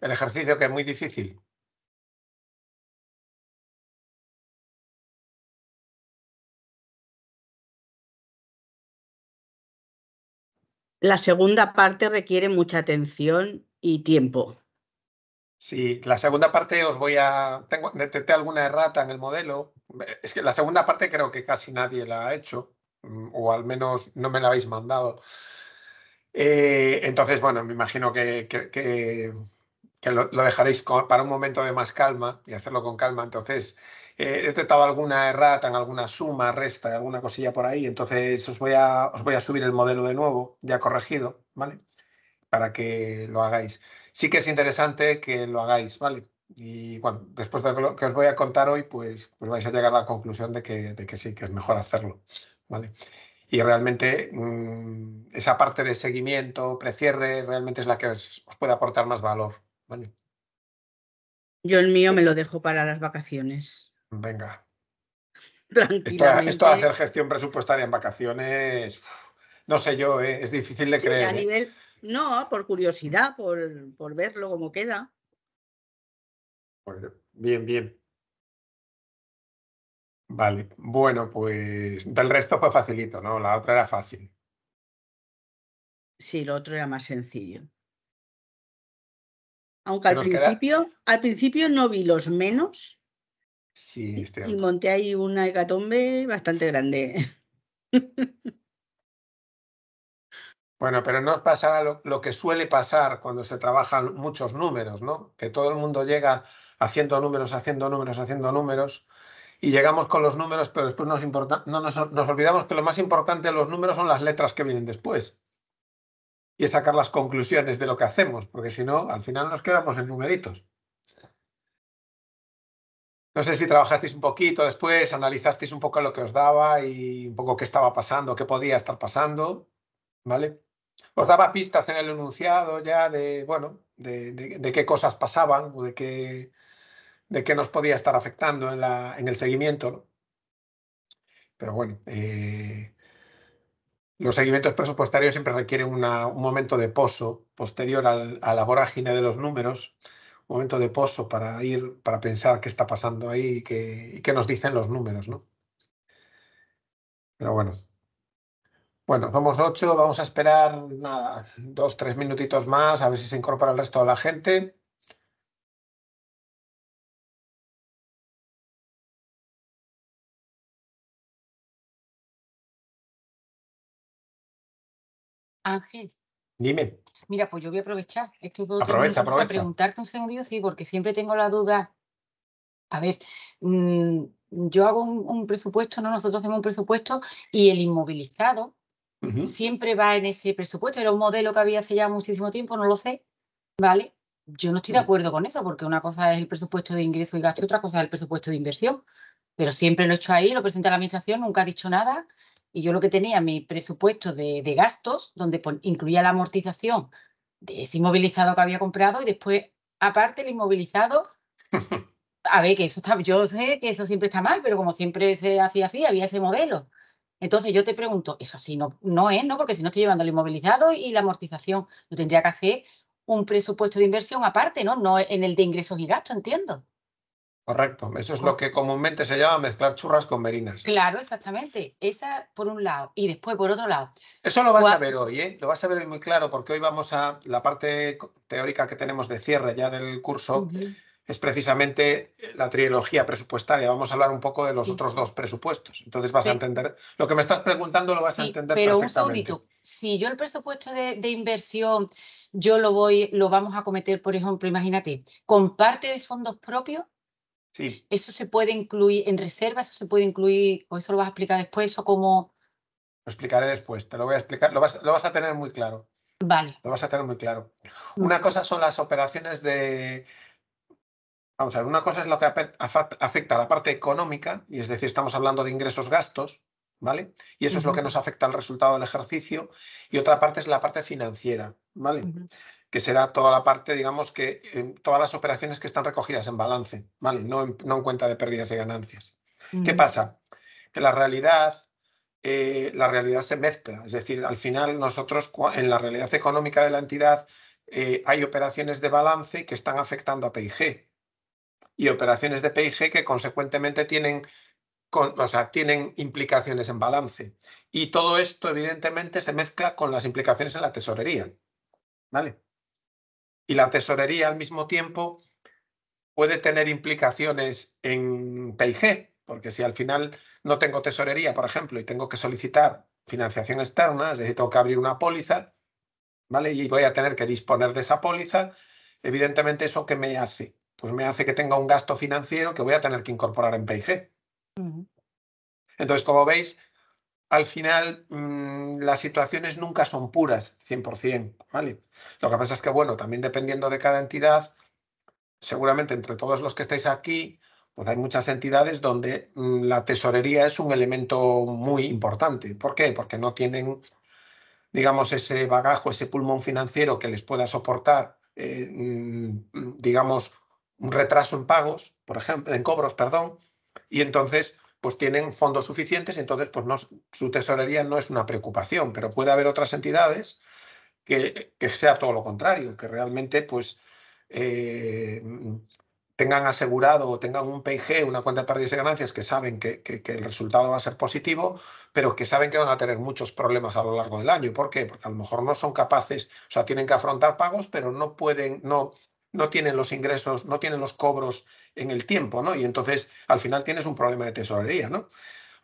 El ejercicio que es muy difícil. La segunda parte requiere mucha atención y tiempo. Sí, la segunda parte os voy a... Tengo, detecté alguna errata en el modelo. Es que la segunda parte creo que casi nadie la ha hecho, mm, o al menos no me la habéis mandado. Eh, entonces, bueno, me imagino que, que lo, dejaréis para un momento de más calma y hacerlo con calma. Entonces, eh, he detectado alguna errata en alguna suma, resta, alguna cosilla por ahí. Entonces, os voy, a, os voy a subir el modelo de nuevo, ya corregido, ¿vale? Para que lo hagáis. Sí que es interesante que lo hagáis, ¿vale? Y bueno, después de lo que os voy a contar hoy, pues, pues vais a llegar a la conclusión de que, de que sí, que es mejor hacerlo, ¿vale? Y realmente mm, esa parte de seguimiento, precierre, realmente es la que os puede aportar más valor, yo el mío me lo dejo para las vacaciones. Venga. Esto, esto de hacer gestión presupuestaria en vacaciones, no sé yo, eh, es difícil de creer. A ¿eh? nivel, no, por curiosidad, por, por verlo cómo queda. Bien, bien. Vale, bueno, pues del resto fue facilito, ¿no? La otra era fácil. Sí, lo otro era más sencillo. Aunque al principio, al principio no vi los menos. Sí, y, monté ahí una hecatombe bastante grande. Bueno, pero no pasará lo, que suele pasar cuando se trabajan muchos números, ¿no? Que todo el mundo llega haciendo números, haciendo números, haciendo números, y llegamos con los números, pero después nos olvidamos que lo más importante de los números son las letras que vienen después y sacar las conclusiones de lo que hacemos, porque si no, al final nos quedamos en numeritos. No sé si trabajasteis un poquito después, analizasteis un poco lo que os daba y un poco qué estaba pasando, qué podía estar pasando, ¿vale? Os daba pistas en el enunciado ya de, bueno, de, de, qué cosas pasaban o de qué, de qué nos podía estar afectando en, la, en el seguimiento. ¿no? Pero bueno, eh, los seguimientos presupuestarios siempre requieren un momento de poso posterior a la vorágine de los números, un momento de poso para ir, para pensar qué está pasando ahí y qué, nos dicen los números, ¿no? Pero bueno. Bueno, vamos ocho, vamos a esperar nada, dos, tres minutitos más, a ver si se incorpora el resto de la gente. Ángel. Dime. Mira, pues yo voy a aprovechar estos dos aprovecha, para preguntarte un segundo, sí, porque siempre tengo la duda. A ver, mm, yo hago un, presupuesto, no, nosotros hacemos un presupuesto y el inmovilizado siempre va en ese presupuesto. Era un modelo que había hace ya muchísimo tiempo, no lo sé, ¿vale? Yo no estoy de acuerdo con eso, porque una cosa es el presupuesto de ingreso y gasto y otra cosa es el presupuesto de inversión. Pero siempre lo he hecho ahí, lo presenta la administración, nunca ha dicho nada y yo lo que tenía mi presupuesto de, gastos, donde incluía la amortización de ese inmovilizado que había comprado y después, aparte, el inmovilizado. A ver, que eso está, yo sé que eso siempre está mal, pero como siempre se hacía así, había ese modelo. Entonces yo te pregunto, eso sí no, no es, ¿no? Porque si no estoy llevando el inmovilizado y la amortización, yo tendría que hacer un presupuesto de inversión aparte, ¿no? No en el de ingresos y gastos, entiendo. Correcto, eso es lo que comúnmente se llama mezclar churras con merinas. Claro, exactamente. Esa por un lado y después por otro lado. Eso lo vas a ver hoy, ¿eh? Lo vas a ver hoy muy claro porque hoy vamos a la parte teórica que tenemos de cierre ya del curso. Es precisamente eh, la trilogía presupuestaria. Vamos a hablar un poco de los otros dos presupuestos. Entonces vas a entender. Lo que me estás preguntando lo vas a entender. Pero un segundito. Si yo el presupuesto de, de inversión, yo lo voy, lo vamos a cometer, por ejemplo, imagínate, con parte de fondos propios, Sí. Eso se puede incluir en reserva, eso se puede incluir, o eso lo vas a explicar después, o como... Lo explicaré después, te lo voy a explicar, lo vas, a tener muy claro. Vale. Lo vas a tener muy claro. una cosa son las operaciones de... Vamos a ver, una cosa es lo que afecta a la parte económica, y es decir, estamos hablando de ingresos, gastos, ¿vale? Y eso es lo que nos afecta al resultado del ejercicio. Y otra parte es la parte financiera, ¿vale? que será toda la parte, digamos, que em, todas las operaciones que están recogidas en balance, ¿vale? No en, cuenta de pérdidas y ganancias. ¿Qué pasa? Que la realidad, eh, la realidad se mezcla, es decir, al final nosotros en la realidad económica de la entidad eh, hay operaciones de balance que están afectando a PIG y operaciones de PIG que consecuentemente tienen o sea, tienen implicaciones en balance. Y todo esto, evidentemente, se mezcla con las implicaciones en la tesorería. ¿Vale? y la tesorería al mismo tiempo puede tener implicaciones en PIG, porque si al final no tengo tesorería, por ejemplo, y tengo que solicitar financiación externa, es decir, tengo que abrir una póliza, ¿vale? Y voy a tener que disponer de esa póliza, evidentemente eso que me hace, pues me hace que tenga un gasto financiero que voy a tener que incorporar en PIG. Entonces, como veis, al final mm, las situaciones nunca son puras, 100%, ¿vale? Lo que pasa es que, bueno, también dependiendo de cada entidad, seguramente entre todos los que estáis aquí, pues hay muchas entidades donde mm, la tesorería es un elemento muy importante. ¿Por qué? Porque no tienen, digamos, ese bagajo, ese pulmón financiero que les pueda soportar, eh, mm, digamos, un retraso en pagos, por ejemplo, en cobros, perdón, y entonces pues tienen fondos suficientes, entonces pues no, su tesorería no es una preocupación, pero puede haber otras entidades que, sea todo lo contrario, que realmente pues eh, tengan asegurado o tengan un PIG, una cuenta de pérdidas y ganancias, que saben que, que, el resultado va a ser positivo, pero que saben que van a tener muchos problemas a lo largo del año. ¿Por qué? Porque a lo mejor no son capaces, o sea, tienen que afrontar pagos, pero no pueden, no, no tienen los ingresos, no tienen los cobros en el tiempo, ¿no? Y entonces al final tienes un problema de tesorería, ¿no?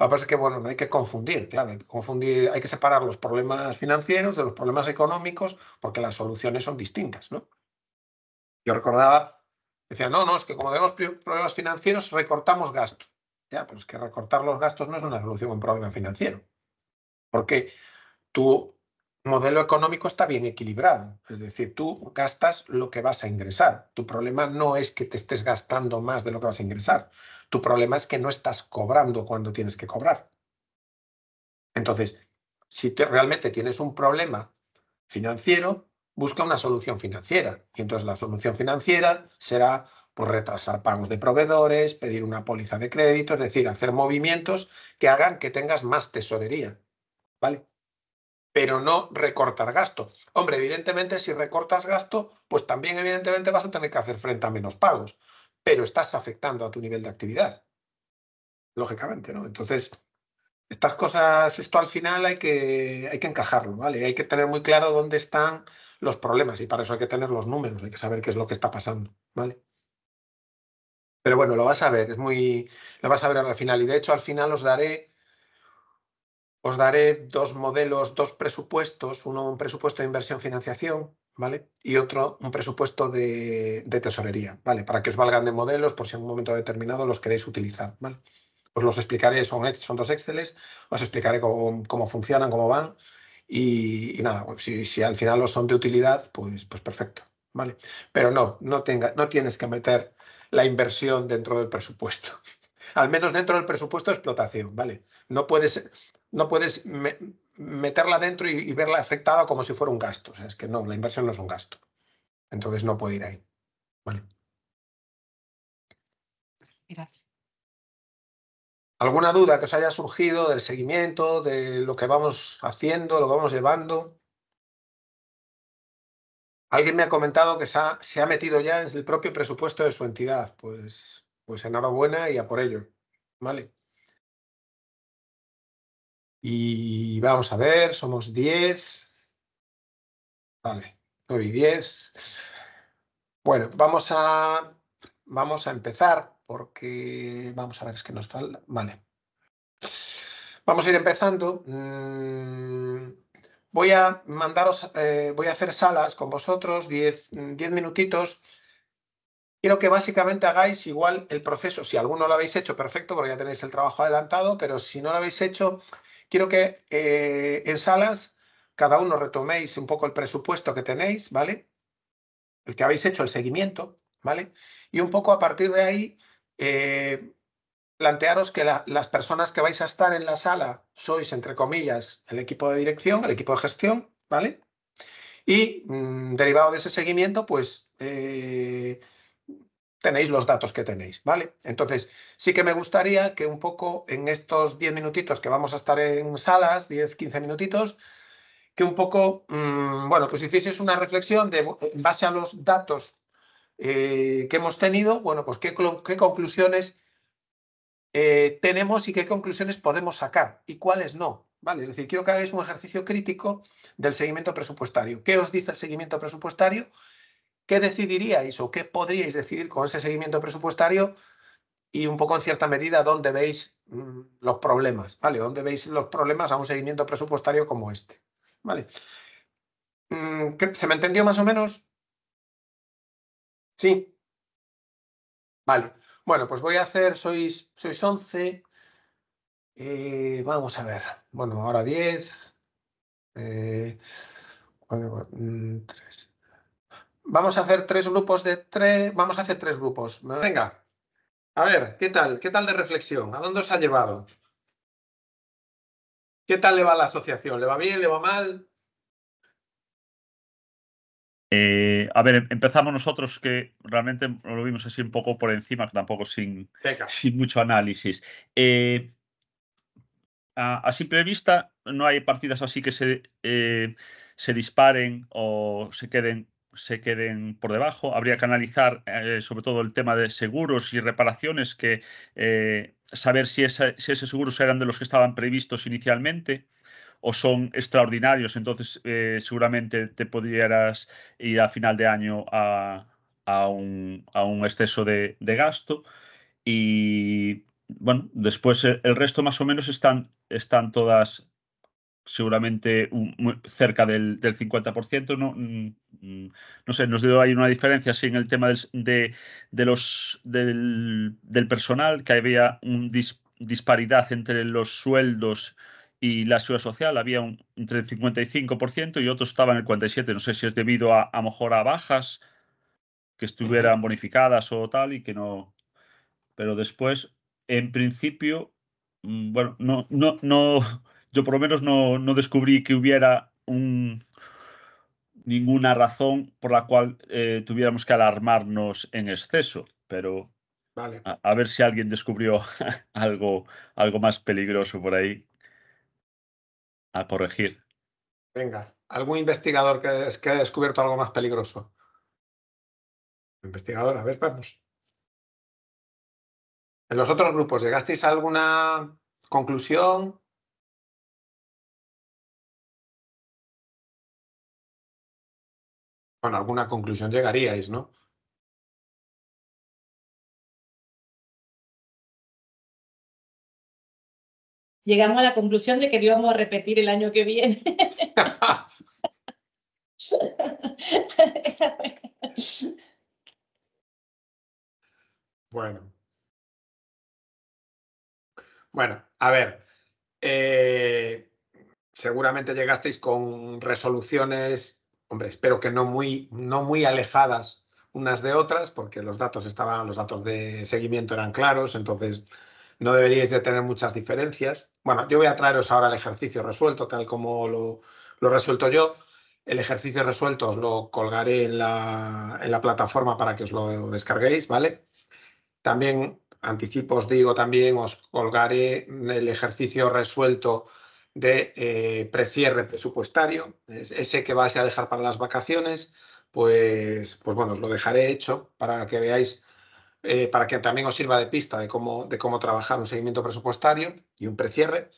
Lo que es que, bueno, no hay que confundir, claro, hay que confundir, hay que separar los problemas financieros de los problemas económicos porque las soluciones son distintas, ¿no? Yo recordaba, decía, no, no, es que como tenemos problemas financieros, recortamos gastos. Ya, pues que recortar los gastos no es una solución a un problema financiero. Porque tú modelo económico está bien equilibrado, es decir, tú gastas lo que vas a ingresar. Tu problema no es que te estés gastando más de lo que vas a ingresar, tu problema es que no estás cobrando cuando tienes que cobrar. Entonces, si te, realmente tienes un problema financiero, busca una solución financiera. Y entonces la solución financiera será pues, retrasar pagos de proveedores, pedir una póliza de crédito, es decir, hacer movimientos que hagan que tengas más tesorería. ¿Vale? pero no recortar gasto. Hombre, evidentemente si recortas gasto, pues también evidentemente vas a tener que hacer frente a menos pagos, pero estás afectando a tu nivel de actividad, lógicamente, ¿no? Entonces, estas cosas, esto al final hay que, hay que encajarlo, ¿vale? Hay que tener muy claro dónde están los problemas y para eso hay que tener los números, hay que saber qué es lo que está pasando, ¿vale? Pero bueno, lo vas a ver, es muy, lo vas a ver al final y de hecho al final os daré os daré dos modelos, dos presupuestos, uno un presupuesto de inversión-financiación, ¿vale? Y otro un presupuesto de, tesorería, ¿vale? Para que os valgan de modelos por si en un momento determinado los queréis utilizar, ¿vale? Os los explicaré, son, son dos Exceles, os explicaré cómo, funcionan, cómo van y, nada, si, al final los son de utilidad, pues, pues perfecto, ¿vale? Pero no, no, tenga, no tienes que meter la inversión dentro del presupuesto. al menos dentro del presupuesto de explotación, ¿vale? No puedes, no puedes meterla dentro y, verla afectada como si fuera un gasto. O sea, es que no, la inversión no es un gasto. Entonces no puede ir ahí. Bueno. Gracias. ¿Alguna duda que os haya surgido del seguimiento, de lo que vamos haciendo, lo que vamos llevando? Alguien me ha comentado que se ha, se ha metido ya en el propio presupuesto de su entidad. Pues, pues enhorabuena y a por ello. Vale. Y vamos a ver, somos 10. Vale, 9 y 10. Bueno, vamos a, vamos a empezar porque vamos a ver, es que nos falta. Vale. Vamos a ir empezando. Mm, voy a mandaros, eh, voy a hacer salas con vosotros, 10 minutitos. Quiero que básicamente hagáis igual el proceso. Si alguno lo habéis hecho, perfecto, porque ya tenéis el trabajo adelantado, pero si no lo habéis hecho, Quiero que eh, en salas cada uno retoméis un poco el presupuesto que tenéis, ¿vale? El que habéis hecho, el seguimiento, ¿vale? Y un poco a partir de ahí, eh, plantearos que las personas que vais a estar en la sala sois, entre comillas, el equipo de dirección, el equipo de gestión, ¿vale? Y mm, derivado de ese seguimiento, pues eh, tenéis los datos que tenéis, ¿vale? Entonces, sí que me gustaría que un poco en estos 10 minutitos que vamos a estar en salas, 10, 15 minutitos, que un poco, mm, bueno, que os hicieseis una reflexión de, en base a los datos eh, que hemos tenido, bueno, pues qué, conclusiones eh, tenemos y qué conclusiones podemos sacar y cuáles no, ¿vale? Es decir, quiero que hagáis un ejercicio crítico del seguimiento presupuestario. ¿Qué os dice el seguimiento presupuestario ¿Qué decidiríais o qué podríais decidir con ese seguimiento presupuestario y un poco en cierta medida dónde veis mm, los problemas, ¿vale? ¿Dónde veis los problemas a un seguimiento presupuestario como este? ¿Vale? Mm, ¿Se me entendió más o menos? Sí. Vale. Bueno, pues voy a hacer, sois, sois 11. Eh, vamos a ver. Bueno, ahora 10. Eh, 3, Vamos a hacer tres grupos de tres. Vamos a hacer tres grupos. Venga. A ver, ¿qué tal? ¿Qué tal de reflexión? ¿A dónde os ha llevado? ¿Qué tal le va la asociación? ¿Le va bien? ¿Le va mal? Eh, a ver, empezamos nosotros que realmente lo vimos así un poco por encima, tampoco sin, sin mucho análisis. Eh, a, simple vista, no hay partidas así que se, eh, se disparen o se queden se queden por debajo. Habría que analizar eh, sobre todo el tema de seguros y reparaciones, que eh, saber si, esos seguros eran de los que estaban previstos inicialmente o son extraordinarios, entonces eh, seguramente te podrías ir a final de año a, un, exceso de, gasto. Y bueno, después el resto más o menos están, están todas seguramente cerca del, 50%. No, mm, mm, no sé, nos dio ahí una diferencia sí, en el tema del, de, los, del, personal, que había una disparidad entre los sueldos y la seguridad social había un, entre el 55% y otro estaba en el 47%. No sé si es debido a, a mejor a bajas que estuvieran bonificadas o tal y que no. Pero después, en principio, mm, bueno, no, no, no, yo por lo menos no, descubrí que hubiera ninguna razón por la cual eh, tuviéramos que alarmarnos en exceso, pero vale. a, ver si alguien descubrió algo, algo más peligroso por ahí a corregir. Venga, algún investigador que, que haya descubierto algo más peligroso. Investigador, a ver, vamos. ¿En los otros grupos llegasteis a alguna conclusión? bueno, alguna conclusión llegaríais, ¿no? Llegamos a la conclusión de que lo íbamos a repetir el año que viene. bueno. Bueno, a ver. Eh, seguramente llegasteis con resoluciones hombre, espero que no muy, no muy alejadas unas de otras, porque los datos los datos de seguimiento eran claros, entonces no deberíais de tener muchas diferencias. Bueno, yo voy a traeros ahora el ejercicio resuelto, tal como lo, resuelto yo. El ejercicio resuelto os lo colgaré en la, en la plataforma para que os lo descarguéis, ¿vale? También anticipo, os digo también, os colgaré el ejercicio resuelto de eh, precierre presupuestario, ese que vais a dejar para las vacaciones, pues, pues bueno, os lo dejaré hecho para que veáis, eh, para que también os sirva de pista de cómo, de cómo trabajar un seguimiento presupuestario y un precierre.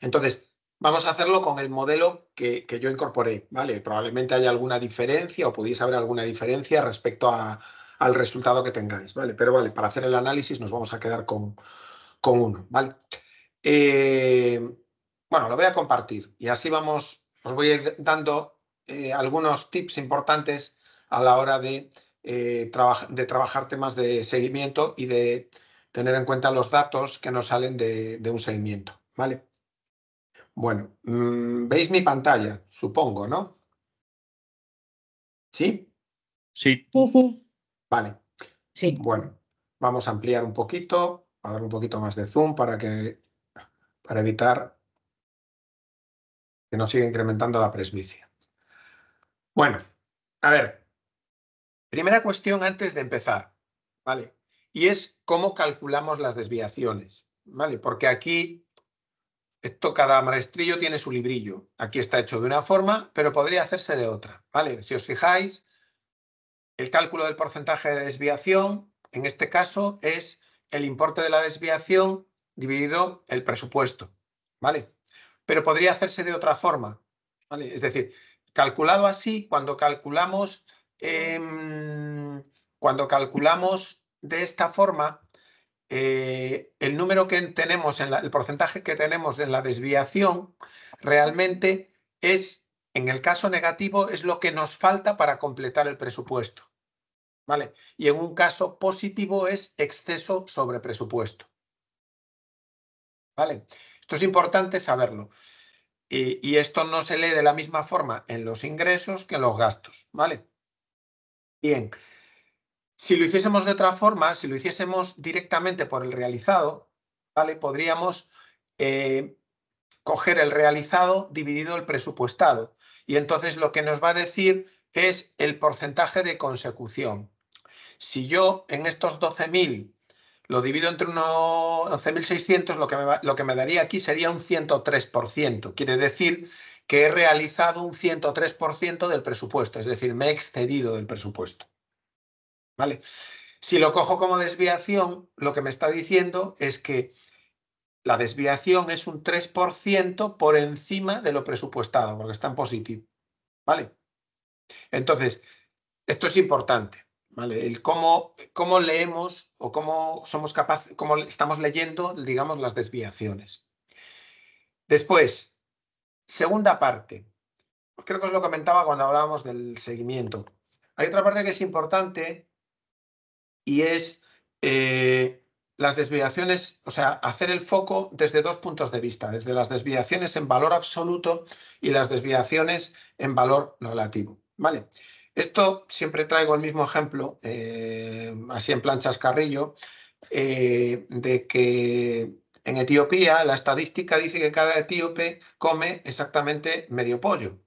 Entonces, vamos a hacerlo con el modelo que, yo incorporé, ¿vale? Probablemente haya alguna diferencia o pudiese haber alguna diferencia respecto al resultado que tengáis, ¿vale? Pero vale, para hacer el análisis nos vamos a quedar con, uno, ¿vale? Eh, bueno, lo voy a compartir y así vamos, os voy a ir dando eh, algunos tips importantes a la hora de, eh, de trabajar temas de seguimiento y de tener en cuenta los datos que nos salen de, un seguimiento, ¿vale? Bueno, mm, ¿veis mi pantalla? Supongo, ¿no? ¿Sí? Sí. Vale. Sí. Bueno, vamos a ampliar un poquito, a dar un poquito más de zoom para que para evitar que nos sigue incrementando la presbicia. Bueno, a ver, primera cuestión antes de empezar, ¿vale? Y es cómo calculamos las desviaciones, ¿vale? Porque aquí, esto cada maestrillo tiene su librillo. Aquí está hecho de una forma, pero podría hacerse de otra, ¿vale? Si os fijáis, el cálculo del porcentaje de desviación, en este caso, es el importe de la desviación dividido el presupuesto, ¿vale? pero podría hacerse de otra forma. Es decir, calculado así, cuando calculamos, em, cuando calculamos de esta forma, eh, el número que tenemos, en el porcentaje que tenemos en la desviación, realmente es, en el caso negativo, es lo que nos falta para completar el presupuesto. ¿Vale? Y en un caso positivo es exceso sobre presupuesto. ¿Vale? Esto es importante saberlo. Y, esto no se lee de la misma forma en los ingresos que en los gastos, ¿vale? Bien, si lo hiciésemos de otra forma, si lo hiciésemos directamente por el realizado, ¿vale? Podríamos eh, coger el realizado dividido el presupuestado. Y entonces lo que nos va a decir es el porcentaje de consecución. Si yo en estos 12.000 lo divido entre unos 11.600, lo, que me lo que me daría aquí sería un 103%. Quiere decir que he realizado un 103% del presupuesto, es decir, me he excedido del presupuesto. ¿Vale? Si lo cojo como desviación, lo que me está diciendo es que la desviación es un 3% por encima de lo presupuestado, porque está en positivo. ¿Vale? Entonces, esto es importante. ¿vale? El cómo, leemos o cómo somos capaces, cómo estamos leyendo, digamos, las desviaciones. Después, segunda parte. Creo que os lo comentaba cuando hablábamos del seguimiento. Hay otra parte que es importante y es eh, las desviaciones, o sea, hacer el foco desde dos puntos de vista, desde las desviaciones en valor absoluto y las desviaciones en valor relativo. ¿Vale? Esto siempre traigo el mismo ejemplo, eh, así en planchas carrillo, eh, de que en Etiopía la estadística dice que cada etíope come exactamente medio pollo,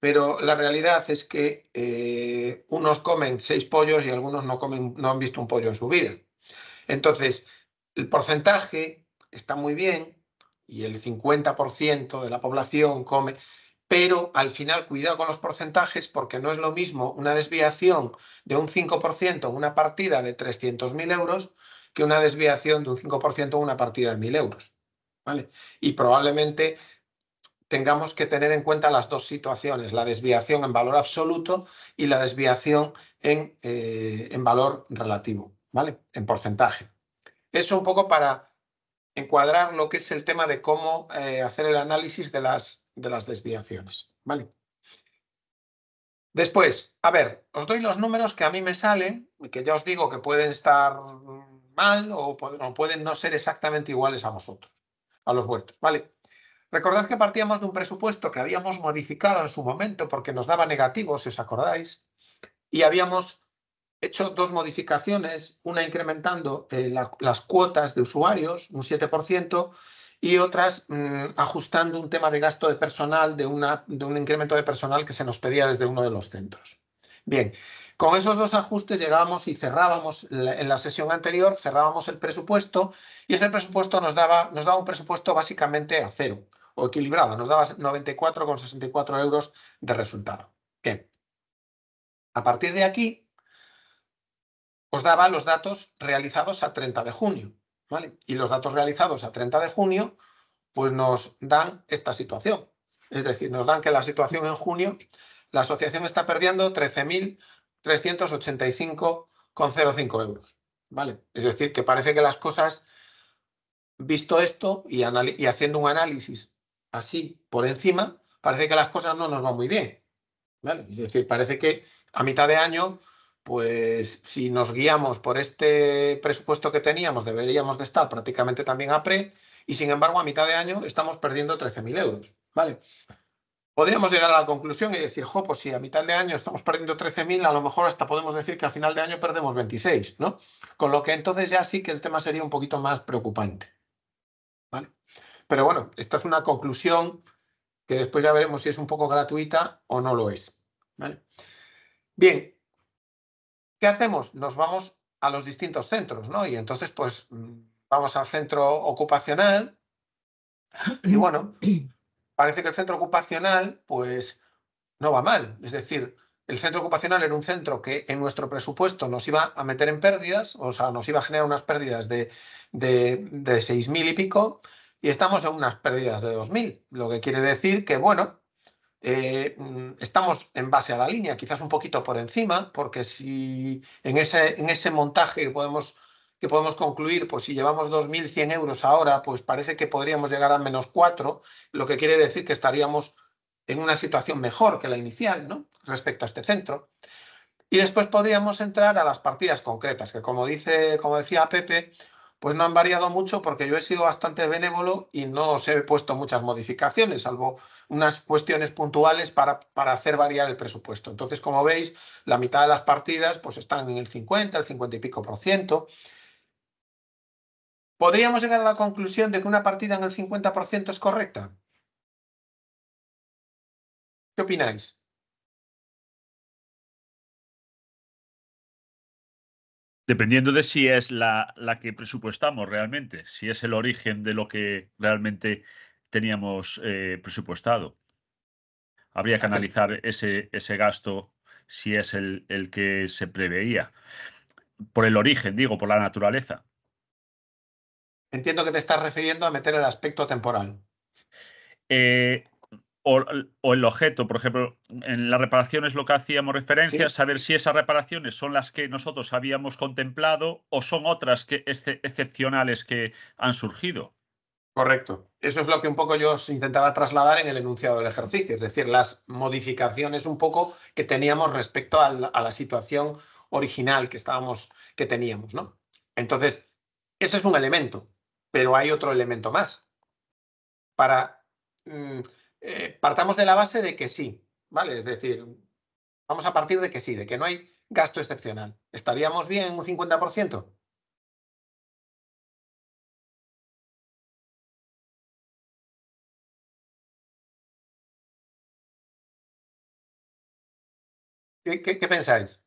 pero la realidad es que eh, unos comen seis pollos y algunos no, no han visto un pollo en su vida. Entonces, el porcentaje está muy bien y el 50% de la población come, pero al final cuidado con los porcentajes porque no es lo mismo una desviación de un 5% en una partida de 300.000 euros que una desviación de un 5% en una partida de 1.000 euros. ¿vale? Y probablemente tengamos que tener en cuenta las dos situaciones, la desviación en valor absoluto y la desviación en, eh, en valor relativo, ¿vale? En porcentaje. Eso un poco para encuadrar lo que es el tema de cómo eh, hacer el análisis de las, de las desviaciones. ¿vale? Después, a ver, os doy los números que a mí me salen, y que ya os digo que pueden estar mal o, pueden no ser exactamente iguales a vosotros, a los vueltos, ¿vale? Recordad que partíamos de un presupuesto que habíamos modificado en su momento porque nos daba negativo, si os acordáis, y habíamos hecho dos modificaciones, una incrementando eh, las cuotas de usuarios, un 7%, y otras mm, ajustando un tema de gasto de personal, de, una, de un incremento de personal que se nos pedía desde uno de los centros. Bien, con esos dos ajustes llegábamos y cerrábamos en la sesión anterior, cerrábamos el presupuesto y ese presupuesto nos daba, nos daba un presupuesto básicamente a cero o equilibrado, nos daba 94,64 euros de resultado. Bien, a partir de aquí os daba los datos realizados a 30 de junio. Y los datos realizados a 30 de junio pues nos dan esta situación. Es decir, nos dan que la situación en junio, la asociación está perdiendo 13.385,05 euros. ¿vale? Es decir, que parece que las cosas, visto esto y, y haciendo un análisis así por encima, parece que las cosas no nos van muy bien. ¿vale? Es decir, parece que a mitad de año pues si nos guiamos por este presupuesto que teníamos, deberíamos de estar prácticamente también a pre, y sin embargo a mitad de año estamos perdiendo 13.000 euros, ¿vale? Podríamos llegar a la conclusión y decir, jo, pues si a mitad de año estamos perdiendo 13.000, a lo mejor hasta podemos decir que a final de año perdemos 26, ¿no? Con lo que entonces ya sí que el tema sería un poquito más preocupante, Pero bueno, esta es una conclusión que después ya veremos si es un poco gratuita o no lo es, Bien, ¿Qué hacemos? Nos vamos a los distintos centros, ¿no? Y entonces, pues, mm, vamos al centro ocupacional y bueno, parece que el centro ocupacional, pues, no va mal. Es decir, el centro ocupacional era un centro que en nuestro presupuesto nos iba a meter en pérdidas, o sea, nos iba a generar unas pérdidas de, de, 6.000 y pico, y estamos en unas pérdidas de 2.000, lo que quiere decir que, bueno, eh, mm, estamos en base a la línea, quizás un poquito por encima, porque si en ese, en ese montaje que podemos, que podemos concluir, pues si llevamos 2.100 euros ahora, pues parece que podríamos llegar a menos 4, lo que quiere decir que estaríamos en una situación mejor que la inicial, ¿no? Respecto a este centro. Y después podríamos entrar a las partidas concretas, que como, dice, como decía Pepe, pues no han variado mucho porque yo he sido bastante benévolo y no os he puesto muchas modificaciones, salvo unas cuestiones puntuales para, para, hacer variar el presupuesto. Entonces, como veis, la mitad de las partidas pues están en el 50, el 50 y pico por ciento. ¿Podríamos llegar a la conclusión de que una partida en el 50% es correcta? ¿Qué opináis? Dependiendo de si es la, que presupuestamos realmente, si es el origen de lo que realmente teníamos eh, presupuestado. Habría que analizar ese, ese gasto si es el, que se preveía. Por el origen, digo, por la naturaleza. Entiendo que te estás refiriendo a meter el aspecto temporal. Eh, o, el objeto, por ejemplo, en las reparaciones lo que hacíamos referencia, saber si esas reparaciones son las que nosotros habíamos contemplado o son otras que excepcionales que han surgido. Correcto. Eso es lo que un poco yo os intentaba trasladar en el enunciado del ejercicio, es decir, las modificaciones un poco que teníamos respecto a la, situación original que estábamos, que teníamos, ¿no? Entonces, ese es un elemento, pero hay otro elemento más. Para mm, eh, partamos de la base de que sí, ¿vale? Es decir, vamos a partir de que sí, de que no hay gasto excepcional. ¿Estaríamos bien en un 50%? ¿Qué, qué, qué pensáis?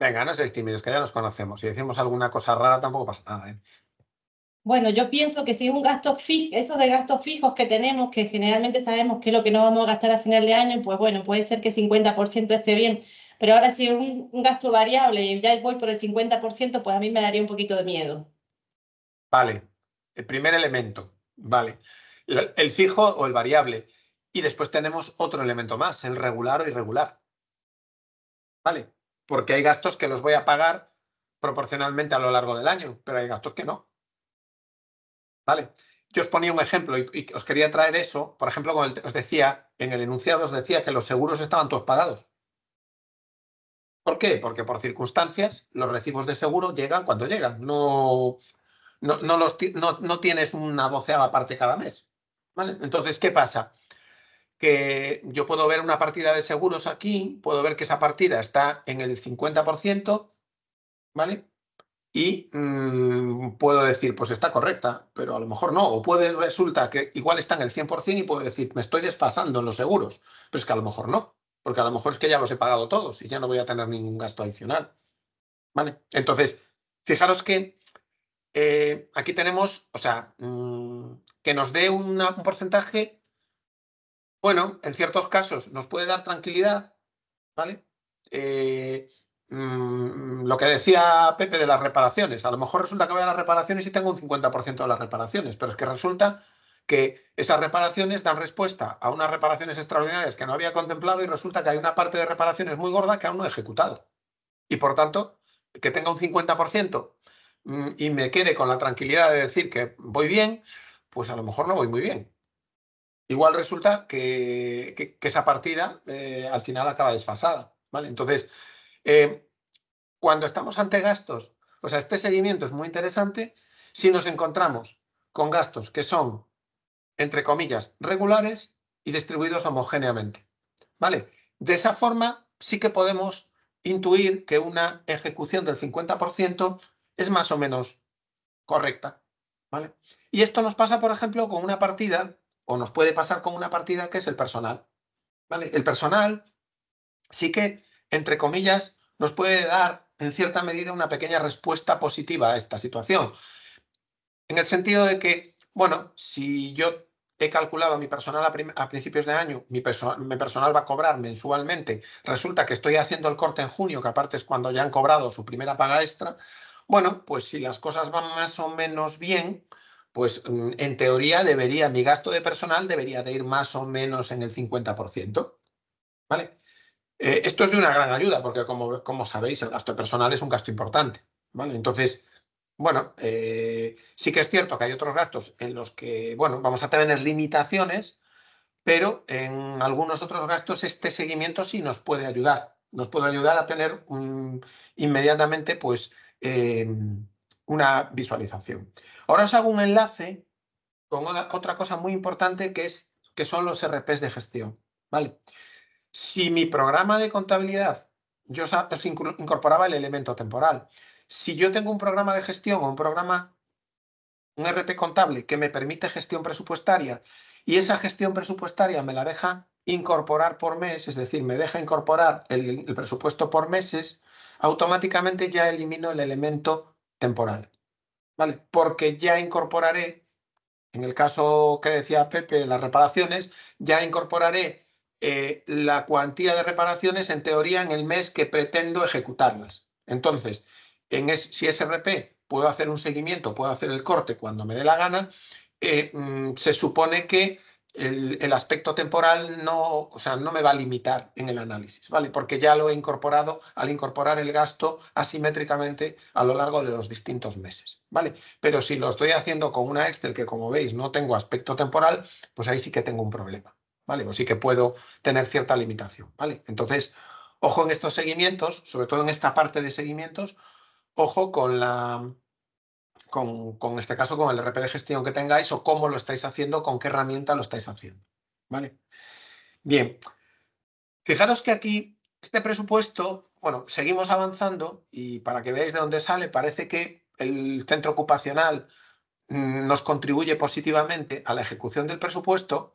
Venga, no seáis tímidos, que ya nos conocemos. Si decimos alguna cosa rara tampoco pasa nada. ¿eh? Bueno, yo pienso que si es un gasto fijo, esos de gastos fijos que tenemos, que generalmente sabemos que es lo que no vamos a gastar a final de año, pues bueno, puede ser que 50% esté bien. Pero ahora si es un, gasto variable y ya voy por el 50%, pues a mí me daría un poquito de miedo. Vale, el primer elemento, vale. el fijo o el variable. Y después tenemos otro elemento más, el regular o irregular. Vale, porque hay gastos que los voy a pagar proporcionalmente a lo largo del año, pero hay gastos que no. ¿Vale? Yo os ponía un ejemplo y, os quería traer eso. Por ejemplo, como os decía, en el enunciado os decía que los seguros estaban todos pagados. ¿Por qué? Porque por circunstancias los recibos de seguro llegan cuando llegan. No, no, no, tienes una doceava parte cada mes. ¿vale? Entonces, ¿qué pasa? Que yo puedo ver una partida de seguros aquí, puedo ver que esa partida está en el 50%, ¿vale? y mm, puedo decir, pues está correcta, pero a lo mejor no. O puede resulta que igual está en el 100% y puedo decir, me estoy despasando en los seguros, pero es que a lo mejor no, porque a lo mejor es que ya los he pagado todos y ya no voy a tener ningún gasto adicional. ¿Vale? Entonces, fijaros que eh, aquí tenemos, o sea, mm, que nos dé un porcentaje, bueno, en ciertos casos nos puede dar tranquilidad, ¿vale? Eh, Mm, lo que decía Pepe de las reparaciones. A lo mejor resulta que voy a las reparaciones y tengo un 50% de las reparaciones, pero es que resulta que esas reparaciones dan respuesta a unas reparaciones extraordinarias que no había contemplado y resulta que hay una parte de reparaciones muy gorda que aún no he ejecutado. Y por tanto, que tenga un 50% mm, y me quede con la tranquilidad de decir que voy bien, pues a lo mejor no voy muy bien. Igual resulta que, esa partida eh, al final acaba desfasada. ¿vale? Entonces, eh, cuando estamos ante gastos, o sea, este seguimiento es muy interesante si nos encontramos con gastos que son, entre comillas, regulares y distribuidos homogéneamente. ¿Vale? De esa forma sí que podemos intuir que una ejecución del 50% es más o menos correcta. ¿Vale? Y esto nos pasa, por ejemplo, con una partida, o nos puede pasar con una partida que es el personal. ¿Vale? El personal sí que, entre comillas, nos puede dar, en cierta medida, una pequeña respuesta positiva a esta situación. En el sentido de que, bueno, si yo he calculado mi personal a, principios de año, mi, mi, personal va a cobrar mensualmente, resulta que estoy haciendo el corte en junio, que aparte es cuando ya han cobrado su primera paga extra, bueno, pues si las cosas van más o menos bien, pues mm, en teoría debería, mi gasto de personal debería de ir más o menos en el 50%. ¿Vale? Eh, esto es de una gran ayuda porque, como, como, sabéis, el gasto personal es un gasto importante. ¿vale? Entonces, bueno, eh, sí que es cierto que hay otros gastos en los que, bueno, vamos a tener limitaciones, pero en algunos otros gastos este seguimiento sí nos puede ayudar. Nos puede ayudar a tener mm, inmediatamente, pues, em, una visualización. Ahora os hago un enlace con otra cosa muy importante que, es, que son los RPs de gestión. ¿vale? Si mi programa de contabilidad, yo incorporaba el elemento temporal. Si yo tengo un programa de gestión o un programa, un RP contable que me permite gestión presupuestaria y esa gestión presupuestaria me la deja incorporar por mes, es decir, me deja incorporar el, presupuesto por meses, automáticamente ya elimino el elemento temporal. ¿Vale? Porque ya incorporaré, en el caso que decía Pepe, las reparaciones, ya incorporaré eh, la cuantía de reparaciones en teoría en el mes que pretendo ejecutarlas. Entonces, en si es puedo hacer un seguimiento, puedo hacer el corte cuando me dé la gana, eh, mm, se supone que el, el, aspecto temporal no, o sea, no me va a limitar en el análisis, ¿vale? Porque ya lo he incorporado al incorporar el gasto asimétricamente a lo largo de los distintos meses, ¿vale? Pero si lo estoy haciendo con una Excel que, como veis, no tengo aspecto temporal, pues ahí sí que tengo un problema. O sí que puedo tener cierta limitación, ¿vale? Entonces, ojo en estos seguimientos, sobre todo en esta parte de seguimientos, ojo con la... Con, este caso, con el RP de gestión que tengáis o cómo lo estáis haciendo, con qué herramienta lo estáis haciendo. ¿Vale? Bien, fijaros que aquí este presupuesto, bueno, seguimos avanzando y para que veáis de dónde sale, parece que el centro ocupacional mm, nos contribuye positivamente a la ejecución del presupuesto,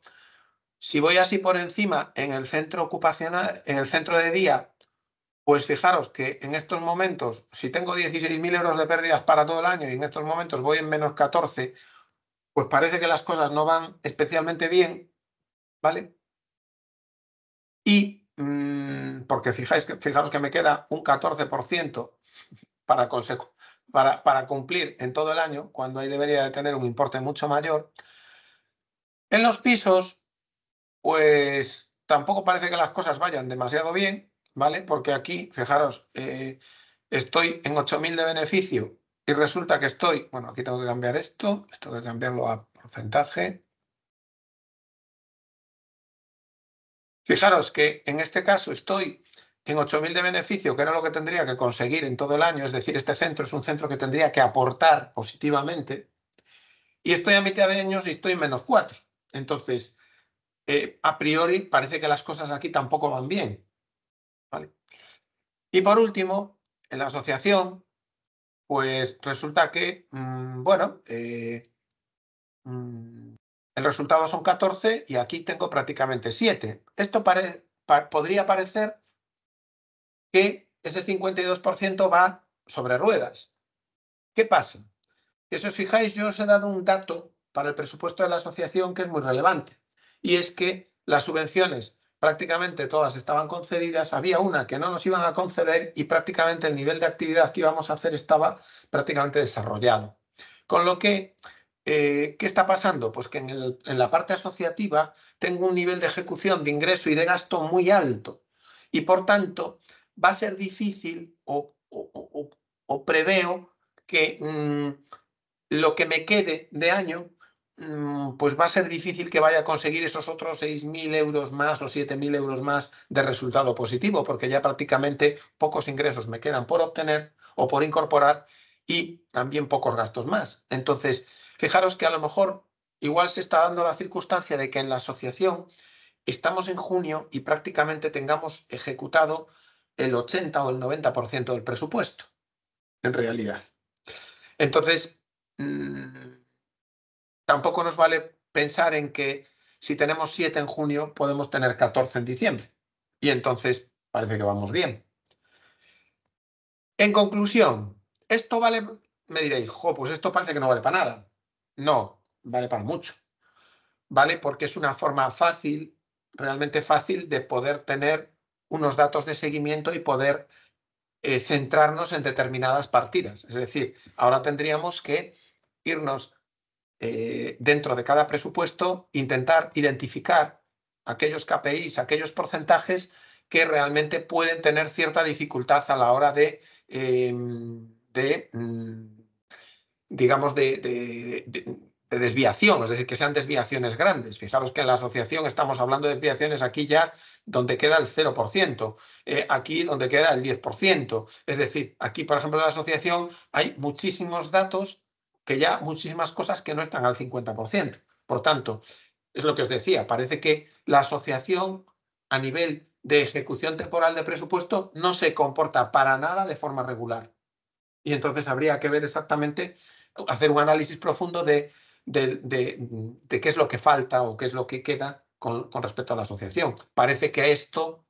si voy así por encima en el centro ocupacional, en el centro de día, pues fijaros que en estos momentos, si tengo 16.000 euros de pérdidas para todo el año y en estos momentos voy en menos 14, pues parece que las cosas no van especialmente bien, ¿vale? Y mm, porque fijáis que, fijaros que me queda un 14% para, para cumplir en todo el año, cuando ahí debería de tener un importe mucho mayor. En los pisos, pues tampoco parece que las cosas vayan demasiado bien, ¿vale? Porque aquí, fijaros, eh, estoy en 8.000 de beneficio y resulta que estoy, bueno, aquí tengo que cambiar esto, esto tengo que cambiarlo a porcentaje. Fijaros que en este caso estoy en 8.000 de beneficio, que era lo que tendría que conseguir en todo el año, es decir, este centro es un centro que tendría que aportar positivamente, y estoy a mitad de años y estoy en menos 4. Entonces, eh, a priori parece que las cosas aquí tampoco van bien. Y por último, en la asociación, pues resulta que, mm, bueno, eh, mm, el resultado son 14 y aquí tengo prácticamente 7. Esto podría parecer que ese 52% va sobre ruedas. ¿Qué pasa? si os fijáis, yo os he dado un dato para el presupuesto de la asociación que es muy relevante y es que las subvenciones prácticamente todas estaban concedidas, había una que no nos iban a conceder y prácticamente el nivel de actividad que íbamos a hacer estaba prácticamente desarrollado. Con lo que, eh, ¿qué está pasando? Pues que en, la parte asociativa tengo un nivel de ejecución de ingreso y de gasto muy alto y por tanto va a ser difícil o, o, preveo que mm, lo que me quede de año Mm, pues va a ser difícil que vaya a conseguir esos otros 6.000 euros más o 7.000 euros más de resultado positivo, porque ya prácticamente pocos ingresos me quedan por obtener o por incorporar y también pocos gastos más. Entonces, fijaros que a lo mejor igual se está dando la circunstancia de que en la asociación estamos en junio y prácticamente tengamos ejecutado el 80 o el 90% del presupuesto, en realidad. Entonces, mm, Tampoco nos vale pensar en que si tenemos 7 en junio, podemos tener 14 en diciembre. Y entonces parece que vamos bien. En conclusión, esto vale, me diréis, jo, pues esto parece que no vale para nada. No, vale para mucho. Vale porque es una forma fácil, realmente fácil, de poder tener unos datos de seguimiento y poder eh, centrarnos en determinadas partidas. Es decir, ahora tendríamos que irnos eh, dentro de cada presupuesto, intentar identificar aquellos KPIs, aquellos porcentajes que realmente pueden tener cierta dificultad a la hora de, em, de mm, digamos, de, de, desviación, es decir, que sean desviaciones grandes. Fijaros que en la asociación estamos hablando de desviaciones aquí ya donde queda el 0%, eh, aquí donde queda el 10%. Es decir, aquí, por ejemplo, en la asociación hay muchísimos datos que ya muchísimas cosas que no están al 50%. Por tanto, es lo que os decía, parece que la asociación a nivel de ejecución temporal de presupuesto no se comporta para nada de forma regular. Y entonces habría que ver exactamente, hacer un análisis profundo de, de, qué es lo que falta o qué es lo que queda con, respecto a la asociación. Parece que esto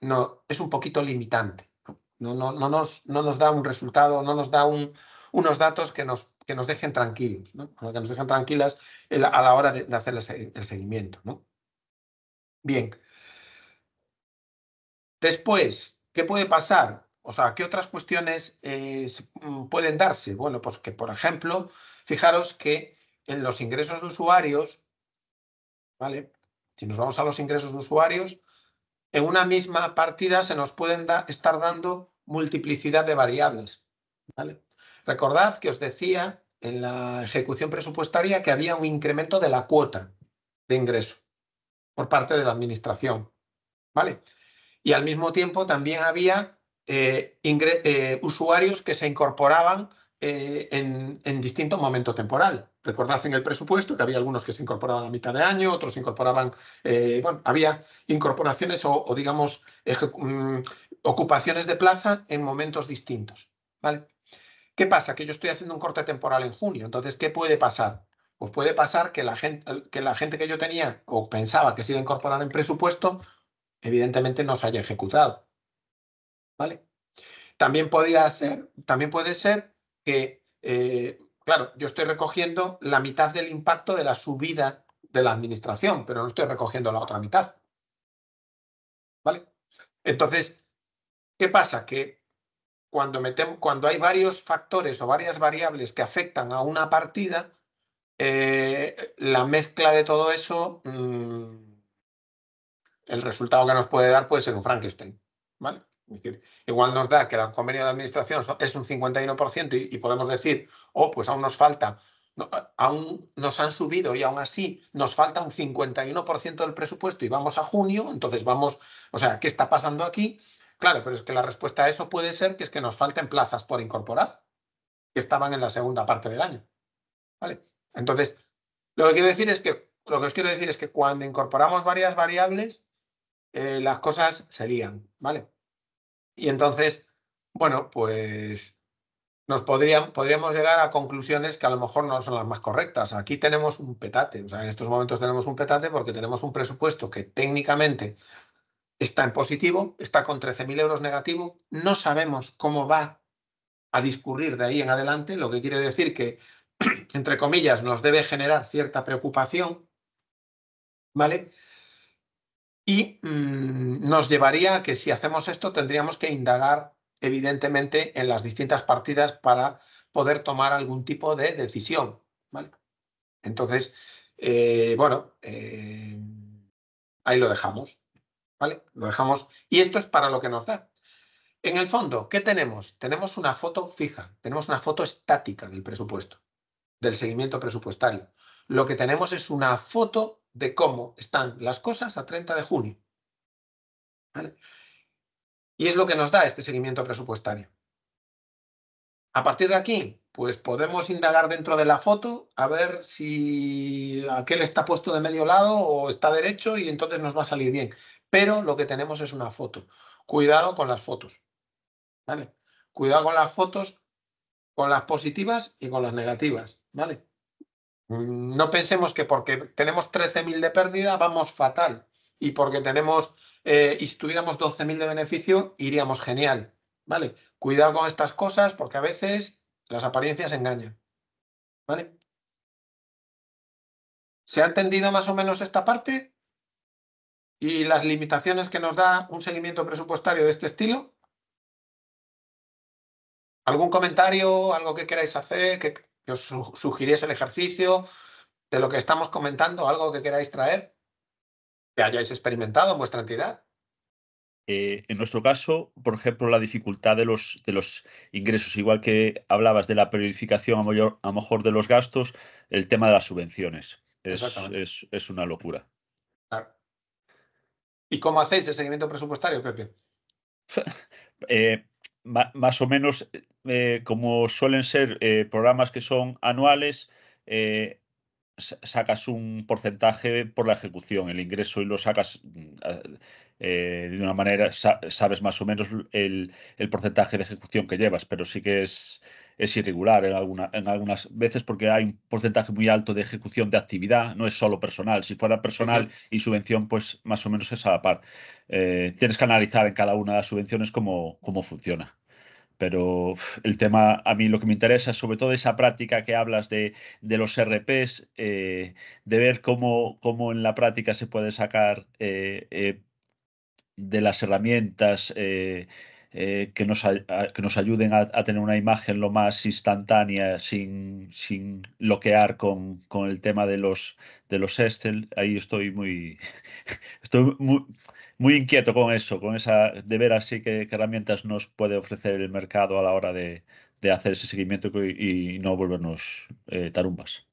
no, es un poquito limitante. No, no, no, nos, no nos da un resultado, no nos da unos datos que nos que nos dejen tranquilos, ¿no? que nos dejen tranquilas a la hora de, hacer el seguimiento. Bien. Después, ¿qué puede pasar? O sea, ¿qué otras cuestiones eh, mm, pueden darse? Bueno, pues que, por ejemplo, fijaros que en los ingresos de usuarios, ¿vale? Si nos vamos a los ingresos de usuarios, en una misma partida se nos pueden estar dando multiplicidad de variables, ¿vale? Recordad que os decía en la ejecución presupuestaria que había un incremento de la cuota de ingreso por parte de la Administración. ¿vale? Y al mismo tiempo también había eh, eh, usuarios que se incorporaban eh, en, distinto momento temporal. Recordad en el presupuesto que había algunos que se incorporaban a mitad de año, otros se incorporaban, bueno, había incorporaciones o, o digamos, mm, ocupaciones de plaza en momentos distintos, ¿vale? ¿Qué pasa? Que yo estoy haciendo un corte temporal en junio. Entonces, ¿qué puede pasar? Pues puede pasar que la gente que, la gente que yo tenía o pensaba que se iba a incorporar en presupuesto, evidentemente no se haya ejecutado. ¿Vale? También, ser, también puede ser que, eh, claro, yo estoy recogiendo la mitad del impacto de la subida de la administración, pero no estoy recogiendo la otra mitad. ¿Vale? Entonces, ¿qué pasa? Que cuando, cuando hay varios factores o varias variables que afectan a una partida, eh, la mezcla de todo eso, mm, el resultado que nos puede dar puede ser un Frankenstein. ¿vale? igual nos da que el convenio de administración es un 51% y, podemos decir, oh, pues aún nos falta, aún nos han subido y aún así nos falta un 51% del presupuesto y vamos a junio, entonces vamos, o sea, ¿qué está pasando aquí? Claro, pero es que la respuesta a eso puede ser que es que nos falten plazas por incorporar, que estaban en la segunda parte del año. ¿Vale? Entonces, lo que quiero decir es que lo que os quiero decir es que cuando incorporamos varias variables, eh, las cosas se lían, ¿vale? Y entonces, bueno, pues nos podríamos llegar a conclusiones que a lo mejor no son las más correctas. Aquí tenemos un petate, o sea, en estos momentos tenemos un petate porque tenemos un presupuesto que técnicamente está en positivo, está con 13.000 euros negativo, no sabemos cómo va a discurrir de ahí en adelante, lo que quiere decir que, entre comillas, nos debe generar cierta preocupación, ¿vale? Y mm, nos llevaría a que si hacemos esto tendríamos que indagar evidentemente en las distintas partidas para poder tomar algún tipo de decisión, ¿vale? Entonces, eh, bueno, eh, ahí lo dejamos. ¿Vale? Lo dejamos. Y esto es para lo que nos da. En el fondo, ¿qué tenemos? Tenemos una foto fija, tenemos una foto estática del presupuesto, del seguimiento presupuestario. Lo que tenemos es una foto de cómo están las cosas a 30 de junio. ¿Vale? Y es lo que nos da este seguimiento presupuestario. A partir de aquí, pues podemos indagar dentro de la foto a ver si aquel está puesto de medio lado o está derecho y entonces nos va a salir bien pero lo que tenemos es una foto. Cuidado con las fotos. ¿Vale? Cuidado con las fotos, con las positivas y con las negativas. ¿Vale? No pensemos que porque tenemos 13.000 de pérdida vamos fatal y porque tenemos eh, y si tuviéramos 12.000 de beneficio iríamos genial. ¿Vale? Cuidado con estas cosas porque a veces las apariencias engañan. ¿Vale? ¿Se ha entendido más o menos esta parte? y las limitaciones que nos da un seguimiento presupuestario de este estilo. ¿Algún comentario, algo que queráis hacer, que, os sugiriese el ejercicio de lo que estamos comentando, algo que queráis traer, que hayáis experimentado en vuestra entidad? Eh, en nuestro caso, por ejemplo, la dificultad de los, de los ingresos, igual que hablabas de la periodificación a, mayor, a mejor de los gastos, el tema de las subvenciones. Es, es una locura. ¿Y cómo hacéis el seguimiento presupuestario, Pepe? Eh, más o menos, eh, como suelen ser eh, programas que son anuales, sacas un porcentaje por la ejecución, el ingreso y lo sacas mm, de una manera, sabes más o menos el, porcentaje de ejecución que llevas, pero sí que es, es irregular en, en algunas veces porque hay un porcentaje muy alto de ejecución de actividad, no es solo personal. Si fuera personal y subvención, pues más o menos es a la par. Eh, tienes que analizar en cada una de las subvenciones cómo, cómo funciona pero el tema a mí lo que me interesa sobre todo esa práctica que hablas de, los RPs, eh, de ver cómo, en la práctica se puede sacar eh, de las herramientas eh, que, nos ayuden a, tener una imagen lo más instantánea sin, sin bloquear con, el tema de los, de los Ahí estoy muy, estoy muy, inquieto con eso, con esa de ver así qué, herramientas nos puede ofrecer el mercado a la hora de, hacer ese seguimiento y, no volvernos eh, tarumbas.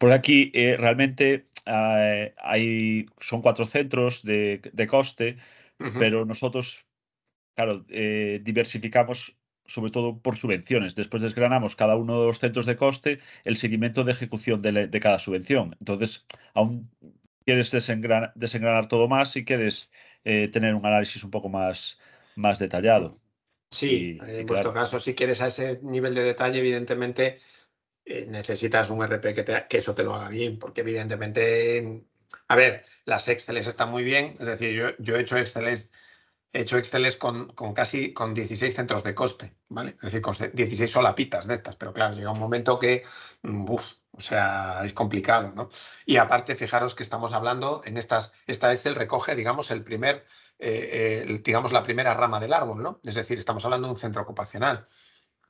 Por aquí eh, realmente ah, hay, son cuatro centros de, de coste pero nosotros, claro, eh, diversificamos sobre todo por subvenciones. Después desgranamos cada uno de los centros de coste el seguimiento de ejecución de, cada subvención. Entonces, aún quieres desengranar todo más y quieres eh, tener un análisis un poco más, más detallado. Sí, en vuestro caso, si quieres a ese nivel de detalle, evidentemente eh, necesitas un RP que, que, eso te lo haga bien, porque evidentemente a ver, las Exceles están muy bien, es decir, yo, he hecho Exceles he hecho Exceles con, casi con 16 centros de coste, ¿vale? Es decir, con 16 solapitas de estas, pero claro, llega un momento que, mm, uff, o sea, es complicado, ¿no? Y aparte, fijaros que estamos hablando en estas, esta Excel recoge, digamos, el primer, eh, digamos, la primera rama del árbol, ¿no? Es decir, estamos hablando de un centro ocupacional.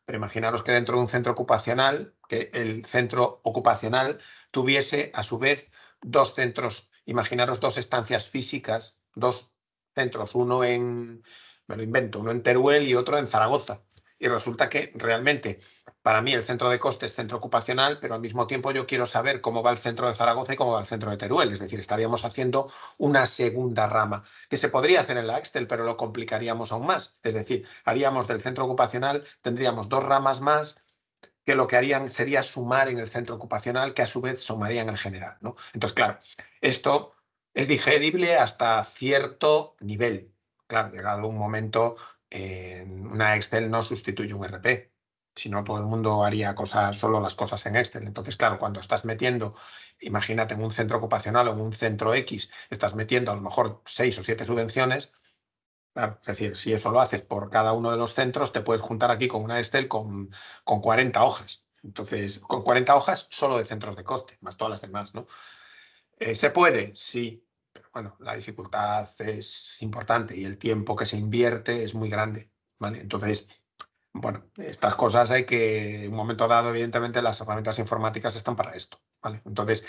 Pero imaginaros que dentro de un centro ocupacional, que el centro ocupacional tuviese a su vez dos centros, imaginaros dos estancias físicas, dos centros, uno en, me lo invento, uno en Teruel y otro en Zaragoza. Y resulta que realmente para mí el centro de coste es centro ocupacional, pero al mismo tiempo yo quiero saber cómo va el centro de Zaragoza y cómo va el centro de Teruel. Es decir, estaríamos haciendo una segunda rama que se podría hacer en la Excel, pero lo complicaríamos aún más. Es decir, haríamos del centro ocupacional, tendríamos dos ramas más que lo que harían sería sumar en el centro ocupacional, que a su vez sumarían el general. ¿no? Entonces, claro, esto es digerible hasta cierto nivel. Claro, llegado un momento, una Excel no sustituye un RP. sino todo el mundo haría cosas, solo las cosas en Excel. Entonces, claro, cuando estás metiendo, imagínate en un centro ocupacional o en un centro X, estás metiendo a lo mejor seis o siete subvenciones, es decir, si eso lo haces por cada uno de los centros, te puedes juntar aquí con una Excel con, 40 hojas. Entonces, con 40 hojas solo de centros de coste, más todas las demás, ¿no? Eh, ¿Se puede? Sí, pero bueno, la dificultad es importante y el tiempo que se invierte es muy grande, ¿vale? Entonces, bueno, estas cosas hay que, en un momento dado, evidentemente, las herramientas informáticas están para esto, ¿vale? Entonces,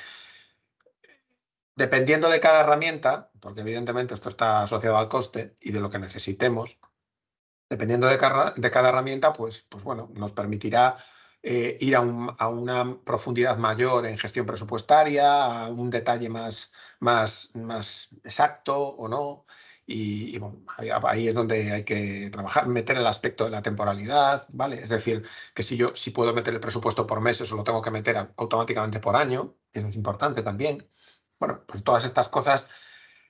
Dependiendo de cada herramienta, porque evidentemente esto está asociado al coste y de lo que necesitemos, dependiendo de cada, herramienta, pues, pues bueno, nos permitirá eh, ir a, una profundidad mayor en gestión presupuestaria, a un detalle más, más, más exacto o no. Y, ahí, es donde hay que trabajar, meter el aspecto de la temporalidad, ¿vale? Es decir, que si yo si puedo meter el presupuesto por meses o lo tengo que meter automáticamente por año, eso es importante también. Bueno, pues todas estas cosas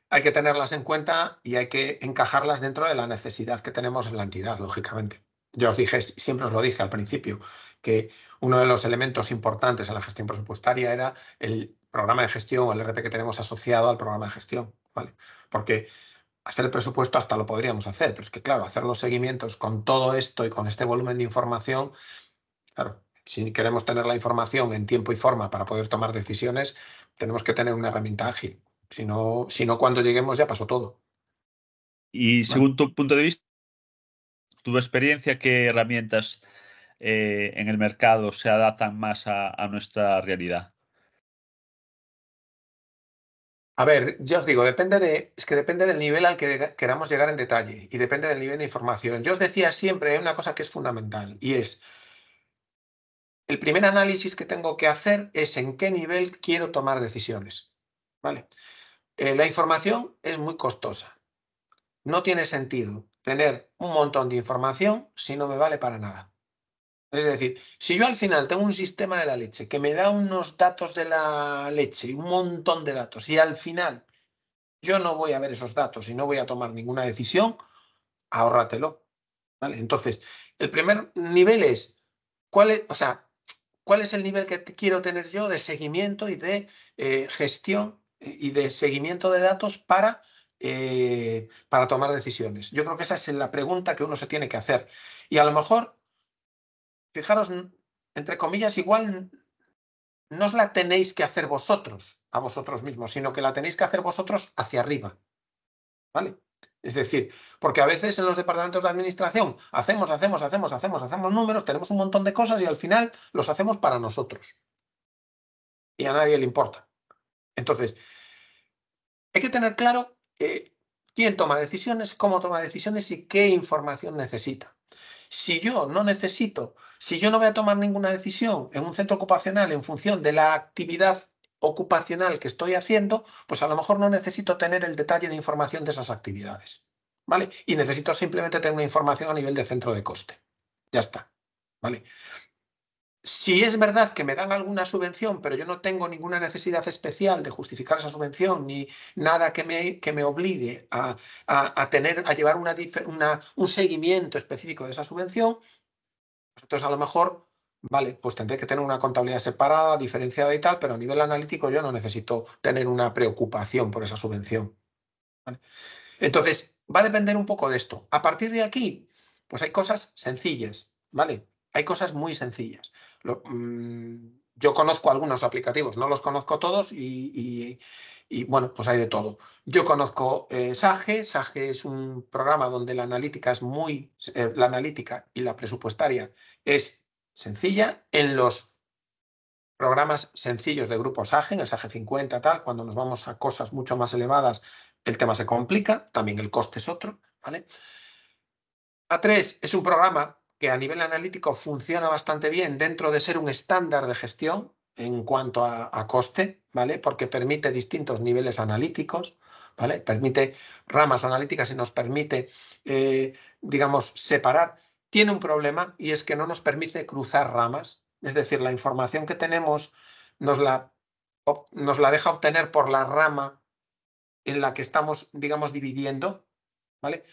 hay que tenerlas en cuenta y hay que encajarlas dentro de la necesidad que tenemos en la entidad, lógicamente. Yo os dije, siempre os lo dije al principio, que uno de los elementos importantes en la gestión presupuestaria era el programa de gestión o el RP que tenemos asociado al programa de gestión, ¿vale? Porque hacer el presupuesto hasta lo podríamos hacer, pero es que claro, hacer los seguimientos con todo esto y con este volumen de información, claro, si queremos tener la información en tiempo y forma para poder tomar decisiones, tenemos que tener una herramienta ágil. Si no, si no cuando lleguemos ya pasó todo. Y según tu punto de vista, tu experiencia, ¿qué herramientas eh, en el mercado se adaptan más a, a nuestra realidad? A ver, ya os digo, depende de, es que depende del nivel al que queramos llegar en detalle y depende del nivel de información. Yo os decía siempre una cosa que es fundamental y es, el primer análisis que tengo que hacer es en qué nivel quiero tomar decisiones. ¿vale? Eh, la información es muy costosa. No tiene sentido tener un montón de información si no me vale para nada. Es decir, si yo al final tengo un sistema de la leche que me da unos datos de la leche, un montón de datos, y al final yo no voy a ver esos datos y no voy a tomar ninguna decisión, ahórratelo. ¿vale? Entonces, el primer nivel es, ¿cuál es, o sea, ¿Cuál es el nivel que quiero tener yo de seguimiento y de eh, gestión y de seguimiento de datos para, eh, para tomar decisiones? Yo creo que esa es la pregunta que uno se tiene que hacer. Y a lo mejor, fijaros, entre comillas, igual no os la tenéis que hacer vosotros, a vosotros mismos, sino que la tenéis que hacer vosotros hacia arriba. ¿Vale? Es decir, porque a veces en los departamentos de administración hacemos, hacemos, hacemos, hacemos, hacemos números, tenemos un montón de cosas y al final los hacemos para nosotros. Y a nadie le importa. Entonces, hay que tener claro eh, quién toma decisiones, cómo toma decisiones y qué información necesita. Si yo no necesito, si yo no voy a tomar ninguna decisión en un centro ocupacional en función de la actividad ocupacional que estoy haciendo, pues a lo mejor no necesito tener el detalle de información de esas actividades. ¿Vale? Y necesito simplemente tener una información a nivel de centro de coste. Ya está. ¿Vale? Si es verdad que me dan alguna subvención, pero yo no tengo ninguna necesidad especial de justificar esa subvención ni nada que me, que me obligue a, tener, a llevar un seguimiento específico de esa subvención, pues entonces a lo mejor Vale, pues tendré que tener una contabilidad separada, diferenciada y tal, pero a nivel analítico yo no necesito tener una preocupación por esa subvención. Entonces, va a depender un poco de esto. A partir de aquí, pues hay cosas sencillas, ¿vale? Hay cosas muy sencillas. Mm, yo conozco algunos aplicativos, no los conozco todos y, bueno, pues hay de todo. Yo conozco eh, Sage, Sage es un programa donde la analítica es muy, eh, la analítica y la presupuestaria es sencilla, en los programas sencillos de grupos SAGE, en el SAGE 50, tal, cuando nos vamos a cosas mucho más elevadas, el tema se complica, también el coste es otro, ¿vale? A3 es un programa que a nivel analítico funciona bastante bien dentro de ser un estándar de gestión en cuanto a, coste, ¿vale? Porque permite distintos niveles analíticos, ¿vale? Permite ramas analíticas y nos permite, eh, digamos, separar tiene un problema y es que no nos permite cruzar ramas. Es decir, la información que tenemos nos la, nos la deja obtener por la rama en la que estamos, digamos, dividiendo. ¿vale?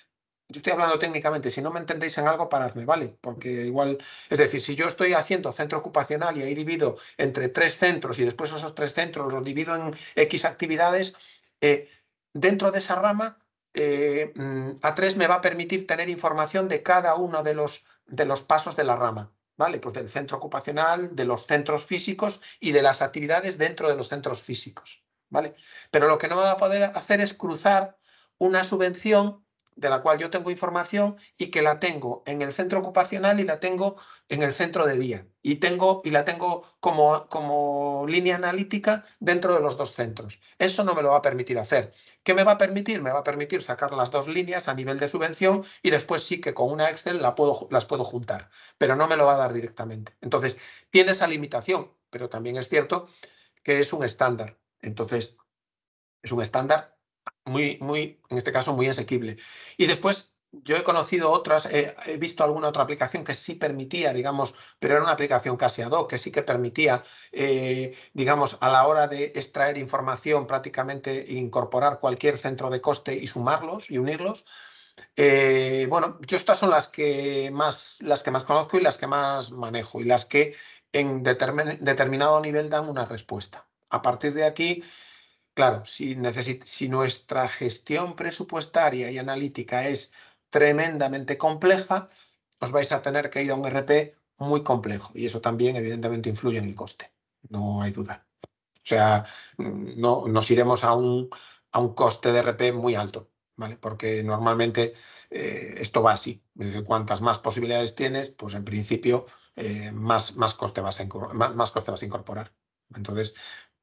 Yo estoy hablando técnicamente, si no me entendéis en algo, paradme, ¿vale? Porque igual, es decir, si yo estoy haciendo centro ocupacional y ahí divido entre tres centros y después esos tres centros los divido en X actividades, eh, dentro de esa rama eh, mm, A3 me va a permitir tener información de cada uno de los, de los pasos de la rama, ¿vale? Pues del centro ocupacional, de los centros físicos y de las actividades dentro de los centros físicos, ¿vale? Pero lo que no me va a poder hacer es cruzar una subvención de la cual yo tengo información y que la tengo en el centro ocupacional y la tengo en el centro de día. Y, tengo, y la tengo como, como línea analítica dentro de los dos centros. Eso no me lo va a permitir hacer. ¿Qué me va a permitir? Me va a permitir sacar las dos líneas a nivel de subvención y después sí que con una Excel la puedo, las puedo juntar, pero no me lo va a dar directamente. Entonces, tiene esa limitación, pero también es cierto que es un estándar. Entonces, es un estándar muy, muy, en este caso, muy asequible. Y después yo he conocido otras, eh, he visto alguna otra aplicación que sí permitía, digamos, pero era una aplicación casi ad hoc, que sí que permitía, eh, digamos, a la hora de extraer información, prácticamente incorporar cualquier centro de coste y sumarlos y unirlos. Eh, bueno, yo estas son las que más, las que más conozco y las que más manejo y las que en determinado nivel dan una respuesta. A partir de aquí, Claro, si, si nuestra gestión presupuestaria y analítica es tremendamente compleja, os vais a tener que ir a un e RP muy complejo y eso también evidentemente influye en el coste, no hay duda. O sea, mm, no, nos iremos a un, a un coste de e RP muy alto, ¿vale? Porque normalmente eh, esto va así. cuantas más posibilidades tienes, pues en principio eh, más, más, vas a más, más coste vas a incorporar. Entonces,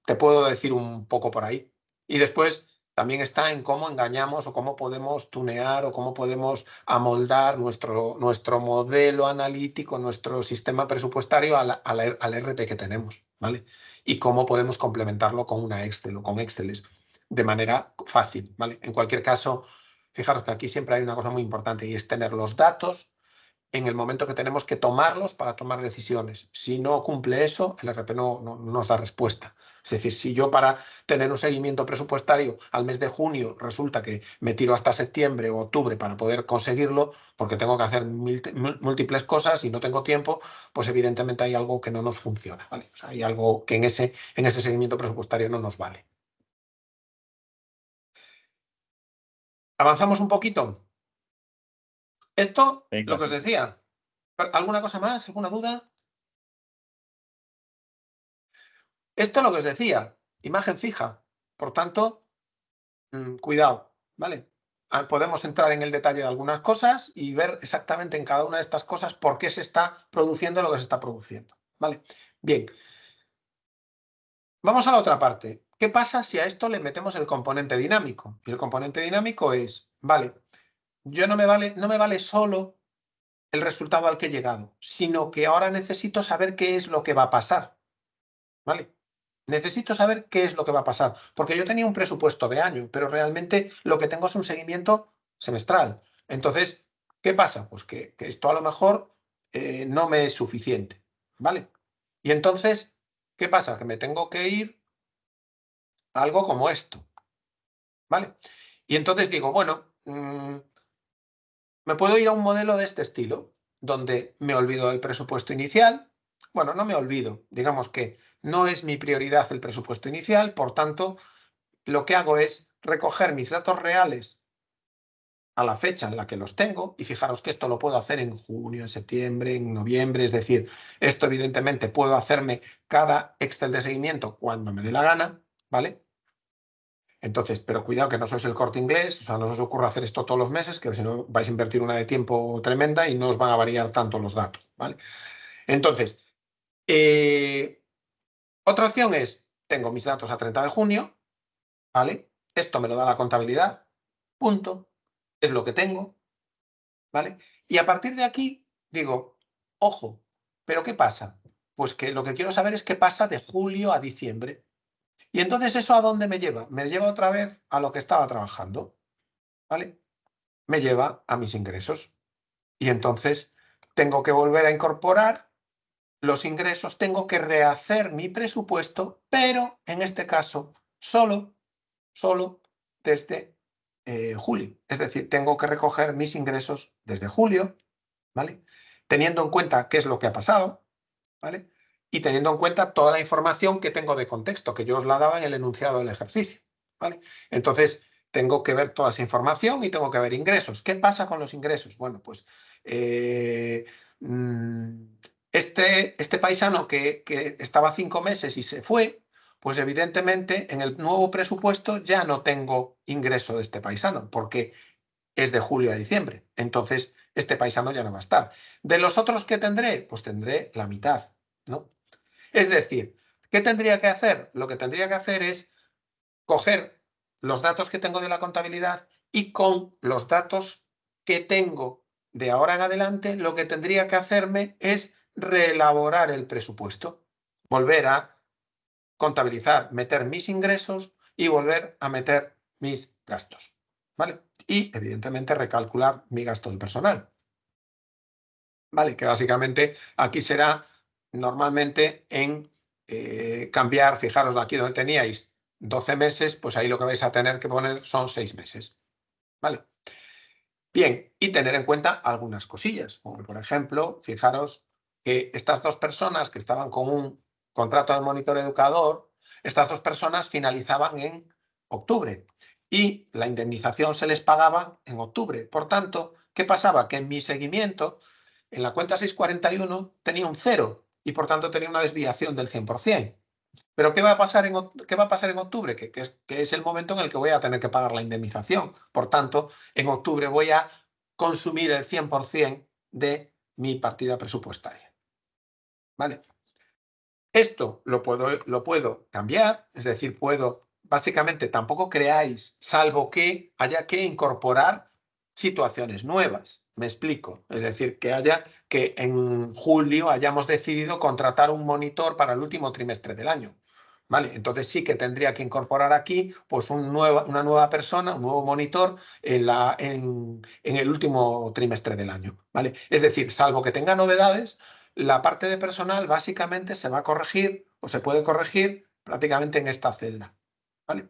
te puedo decir un poco por ahí. Y después también está en cómo engañamos o cómo podemos tunear o cómo podemos amoldar nuestro, nuestro modelo analítico, nuestro sistema presupuestario al, al, RP que tenemos, ¿vale? Y cómo podemos complementarlo con una Excel o con Excel de manera fácil, ¿vale? En cualquier caso, fijaros que aquí siempre hay una cosa muy importante y es tener los datos en el momento que tenemos que tomarlos para tomar decisiones. Si no cumple eso, el RP no, nos da respuesta. Es decir, si yo para tener un seguimiento presupuestario al mes de junio resulta que me tiro hasta septiembre o octubre para poder conseguirlo, porque tengo que hacer múltiples cosas y no tengo tiempo, pues evidentemente hay algo que no nos funciona. ¿vale? hay algo que en ese, en ese seguimiento presupuestario no nos vale. Avanzamos un poquito. Esto, lo que os decía. ¿Alguna cosa más? ¿Alguna duda? Esto es lo que os decía, imagen fija. Por tanto, mm, cuidado, ¿vale? Ah, podemos entrar en el detalle de algunas cosas y ver exactamente en cada una de estas cosas por qué se está produciendo lo que se está produciendo, ¿vale? Bien. Vamos a la otra parte. ¿Qué pasa si a esto le metemos el componente dinámico? Y el componente dinámico es, vale, yo no me vale, no me vale solo el resultado al que he llegado, sino que ahora necesito saber qué es lo que va a pasar. ¿Vale? Necesito saber qué es lo que va a pasar, porque yo tenía un presupuesto de año, pero realmente lo que tengo es un seguimiento semestral. Entonces, ¿qué pasa? Pues que, esto a lo mejor eh, no me es suficiente, ¿vale? Y entonces, ¿qué pasa? Que me tengo que ir algo como esto, ¿vale? Y entonces digo, bueno, mm, me puedo ir a un modelo de este estilo, donde me olvido del presupuesto inicial. Bueno, no me olvido, digamos que no es mi prioridad el presupuesto inicial, por tanto, lo que hago es recoger mis datos reales a la fecha en la que los tengo, y fijaros que esto lo puedo hacer en junio, en septiembre, en noviembre, es decir, esto evidentemente puedo hacerme cada Excel de seguimiento cuando me dé la gana, ¿vale? Entonces, pero cuidado que no sois el corte inglés, o sea, no os ocurra hacer esto todos los meses, que si no vais a invertir una de tiempo tremenda y no os van a variar tanto los datos, ¿vale? Entonces, eh, otra opción es, tengo mis datos a 30 de junio, ¿vale? Esto me lo da la contabilidad, punto, es lo que tengo, ¿vale? Y a partir de aquí digo, ojo, ¿pero qué pasa? Pues que lo que quiero saber es qué pasa de julio a diciembre. Y entonces, ¿eso a dónde me lleva? Me lleva otra vez a lo que estaba trabajando, ¿vale? Me lleva a mis ingresos. Y entonces tengo que volver a incorporar los ingresos, tengo que rehacer mi presupuesto, pero en este caso solo, solo desde eh, julio. Es decir, tengo que recoger mis ingresos desde julio, ¿vale? Teniendo en cuenta qué es lo que ha pasado, ¿vale? y teniendo en cuenta toda la información que tengo de contexto, que yo os la daba en el enunciado del ejercicio. ¿vale? Entonces, tengo que ver toda esa información y tengo que ver ingresos. ¿Qué pasa con los ingresos? Bueno, pues eh, mm, este, este, paisano que, estaba cinco meses y se fue, pues evidentemente en el nuevo presupuesto ya no tengo ingreso de este paisano, porque es de julio a diciembre. Entonces, este paisano ya no va a estar. De los otros que tendré, pues tendré la mitad, ¿no? Es decir, ¿qué tendría que hacer? Lo que tendría que hacer es coger los datos que tengo de la contabilidad y con los datos que tengo de ahora en adelante, lo que tendría que hacerme es reelaborar el presupuesto, volver a contabilizar, meter mis ingresos y volver a meter mis gastos. ¿Vale? Y evidentemente recalcular mi gasto de personal. ¿Vale? Que básicamente aquí será normalmente en eh, cambiar, fijaros aquí donde teníais 12 meses, pues ahí lo que vais a tener que poner son 6 meses. ¿Vale? Bien, y tener en cuenta algunas cosillas, como por ejemplo, fijaros que estas dos personas que estaban con un contrato de monitor educador, estas dos personas finalizaban en octubre y la indemnización se les pagaba en octubre. Por tanto, ¿qué pasaba? Que en mi seguimiento, en la cuenta 641, tenía un cero y por tanto tenía una desviación del 100%. Pero ¿qué va a pasar en, qué va a pasar en octubre? Que, es, el momento en el que voy a tener que pagar la indemnización. Por tanto, en octubre voy a consumir el 100% de mi partida presupuestaria. ¿Vale? Esto lo puedo, lo puedo cambiar, es decir, puedo, básicamente, tampoco creáis, salvo que haya que incorporar situaciones nuevas. Me explico. Es decir, que haya que en julio hayamos decidido contratar un monitor para el último trimestre del año. ¿Vale? Entonces sí que tendría que incorporar aquí pues, un nueva, una nueva persona, un nuevo monitor en, la, en, el último trimestre del año. ¿vale? Es decir, salvo que tenga novedades, la parte de personal básicamente se va a corregir o se puede corregir prácticamente en esta celda. ¿vale?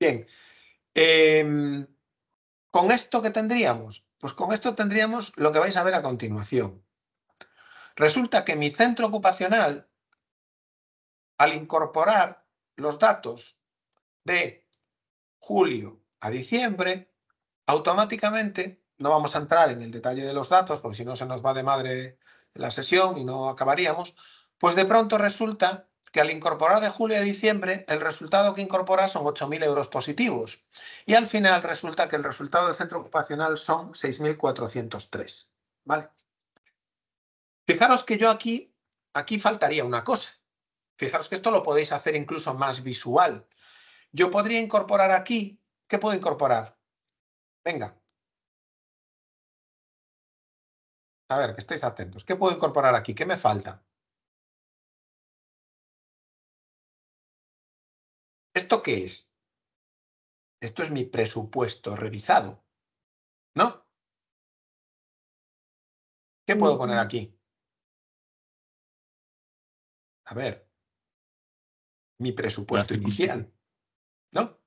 Bien. Em, con esto que tendríamos, pues con esto tendríamos lo que vais a ver a continuación. Resulta que mi centro ocupacional, al incorporar los datos de julio a diciembre, automáticamente, no vamos a entrar en el detalle de los datos, porque si no se nos va de madre la sesión y no acabaríamos, pues de pronto resulta que al incorporar de julio a diciembre, el resultado que incorpora son 8.000 euros positivos. Y al final resulta que el resultado del centro ocupacional son 6.403. ¿Vale? Fijaros que yo aquí, aquí faltaría una cosa. Fijaros que esto lo podéis hacer incluso más visual. Yo podría incorporar aquí, ¿qué puedo incorporar? Venga. A ver, que estéis atentos. ¿Qué puedo incorporar aquí? ¿Qué me falta? ¿Esto qué es? Esto es mi presupuesto revisado. ¿No? ¿Qué puedo mm. poner aquí? A ver. Mi presupuesto inicial. ¿No?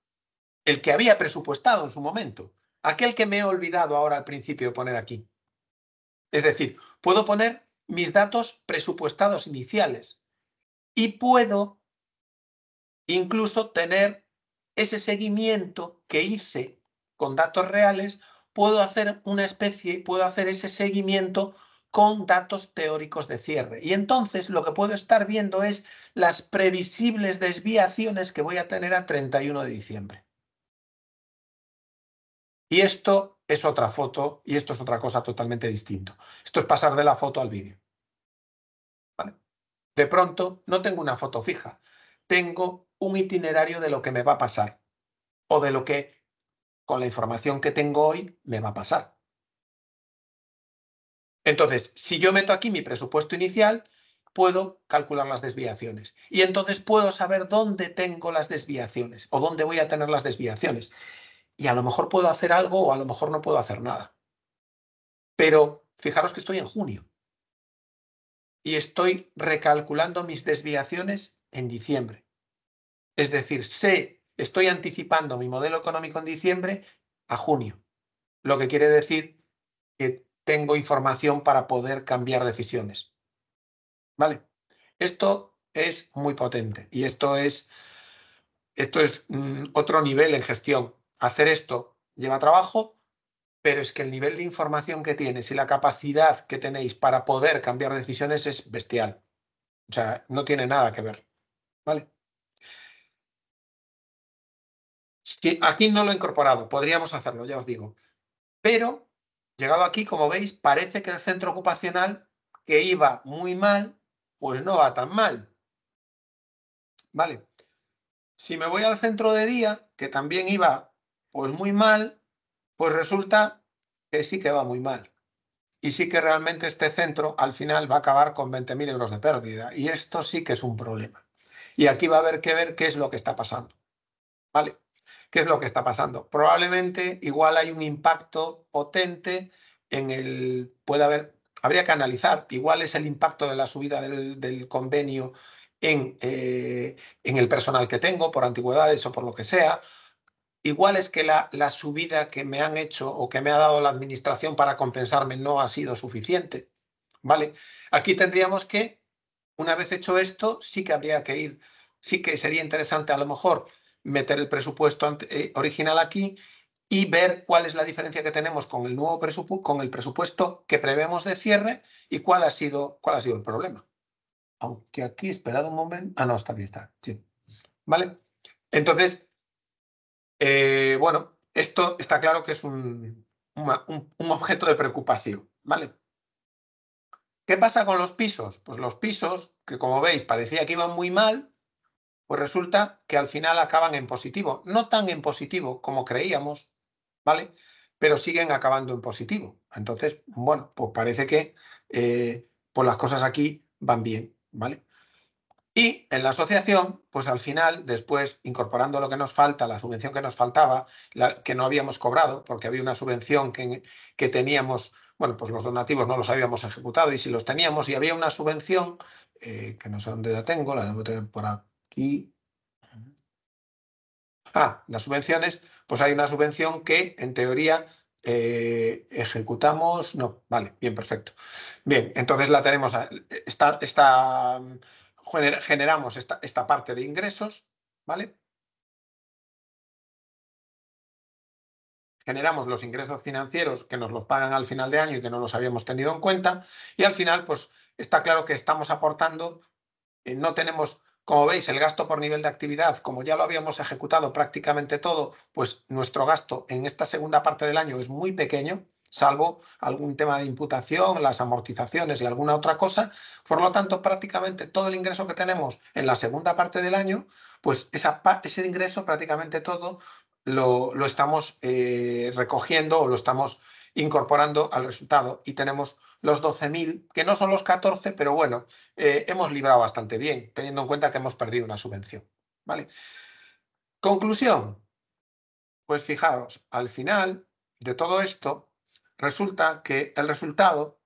El que había presupuestado en su momento. Aquel que me he olvidado ahora al principio de poner aquí. Es decir, puedo poner mis datos presupuestados iniciales y puedo Incluso tener ese seguimiento que hice con datos reales, puedo hacer una especie, puedo hacer ese seguimiento con datos teóricos de cierre. Y entonces lo que puedo estar viendo es las previsibles desviaciones que voy a tener a 31 de diciembre. Y esto es otra foto y esto es otra cosa totalmente distinta. Esto es pasar de la foto al vídeo. De pronto no tengo una foto fija, tengo un itinerario de lo que me va a pasar o de lo que con la información que tengo hoy me va a pasar. Entonces, si yo meto aquí mi presupuesto inicial, puedo calcular las desviaciones y entonces puedo saber dónde tengo las desviaciones o dónde voy a tener las desviaciones. Y a lo mejor puedo hacer algo o a lo mejor no puedo hacer nada. Pero fijaros que estoy en junio y estoy recalculando mis desviaciones en diciembre. Es decir, sé, estoy anticipando mi modelo económico en diciembre a junio, lo que quiere decir que tengo información para poder cambiar decisiones. ¿Vale? Esto es muy potente y esto es, esto es mm, otro nivel en gestión. Hacer esto lleva trabajo, pero es que el nivel de información que tienes y la capacidad que tenéis para poder cambiar decisiones es bestial. O sea, no tiene nada que ver. ¿Vale? aquí no lo he incorporado, podríamos hacerlo, ya os digo. Pero, llegado aquí, como veis, parece que el centro ocupacional, que iba muy mal, pues no va tan mal. Vale. Si me voy al centro de día, que también iba pues muy mal, pues resulta que sí que va muy mal. Y sí que realmente este centro al final va a acabar con 20.000 euros de pérdida. Y esto sí que es un problema. Y aquí va a haber que ver qué es lo que está pasando. ¿Vale? ¿Qué es lo que está pasando? Probablemente igual hay un impacto potente en el... Puede haber, habría que analizar, igual es el impacto de la subida del, convenio eh, en, el personal que tengo, por antigüedades o por lo que sea. Igual es que la, subida que me han hecho o que me ha dado la administración para compensarme no ha sido suficiente. ¿Vale? Aquí tendríamos que, una vez hecho esto, sí que habría que ir, sí que sería interesante a lo mejor meter el presupuesto eh, original aquí y ver cuál es la diferencia que tenemos con el nuevo presupuesto, con el presupuesto que prevemos de cierre y cuál ha sido, cuál ha sido el problema. Aunque aquí, esperado un momento. Ah, no, está aquí. está. Sí. ¿Vale? Entonces, eh, bueno, esto está claro que es un, un, un objeto de preocupación. ¿Vale? ¿Qué pasa con los pisos? Pues los pisos, que como veis parecía que iban muy mal, pues resulta que al final acaban en positivo. No tan en positivo como creíamos, ¿vale? Pero siguen acabando en positivo. Entonces, bueno, pues parece que eh, pues las cosas aquí van bien, ¿vale? Y en la asociación, pues al final, después, incorporando lo que nos falta, la subvención que nos faltaba, la que no habíamos cobrado, porque había una subvención que, teníamos, bueno, pues los donativos no los habíamos ejecutado y si los teníamos y había una subvención, eh, que no sé dónde la tengo, la debo tener por, aquí, y Ah, las subvenciones, pues hay una subvención que en teoría eh, ejecutamos, no, vale, bien, perfecto. Bien, entonces la tenemos, ah, está esta, generamos esta, esta parte de ingresos, ¿vale? Generamos los ingresos financieros que nos los pagan al final de año y que no los habíamos tenido en cuenta y al final, pues está claro que estamos aportando, eh, no tenemos como veis, el gasto por nivel de actividad, como ya lo habíamos ejecutado prácticamente todo, pues nuestro gasto en esta segunda parte del año es muy pequeño, salvo algún tema de imputación, las amortizaciones y alguna otra cosa. Por lo tanto, prácticamente todo el ingreso que tenemos en la segunda parte del año, pues ese ingreso prácticamente todo lo, estamos eh, recogiendo o lo estamos incorporando al resultado y tenemos los 12.000, que no son los 14, pero bueno, eh, hemos librado bastante bien, teniendo en cuenta que hemos perdido una subvención. ¿vale? Conclusión. Pues fijaros, al final de todo esto, resulta que el resultado,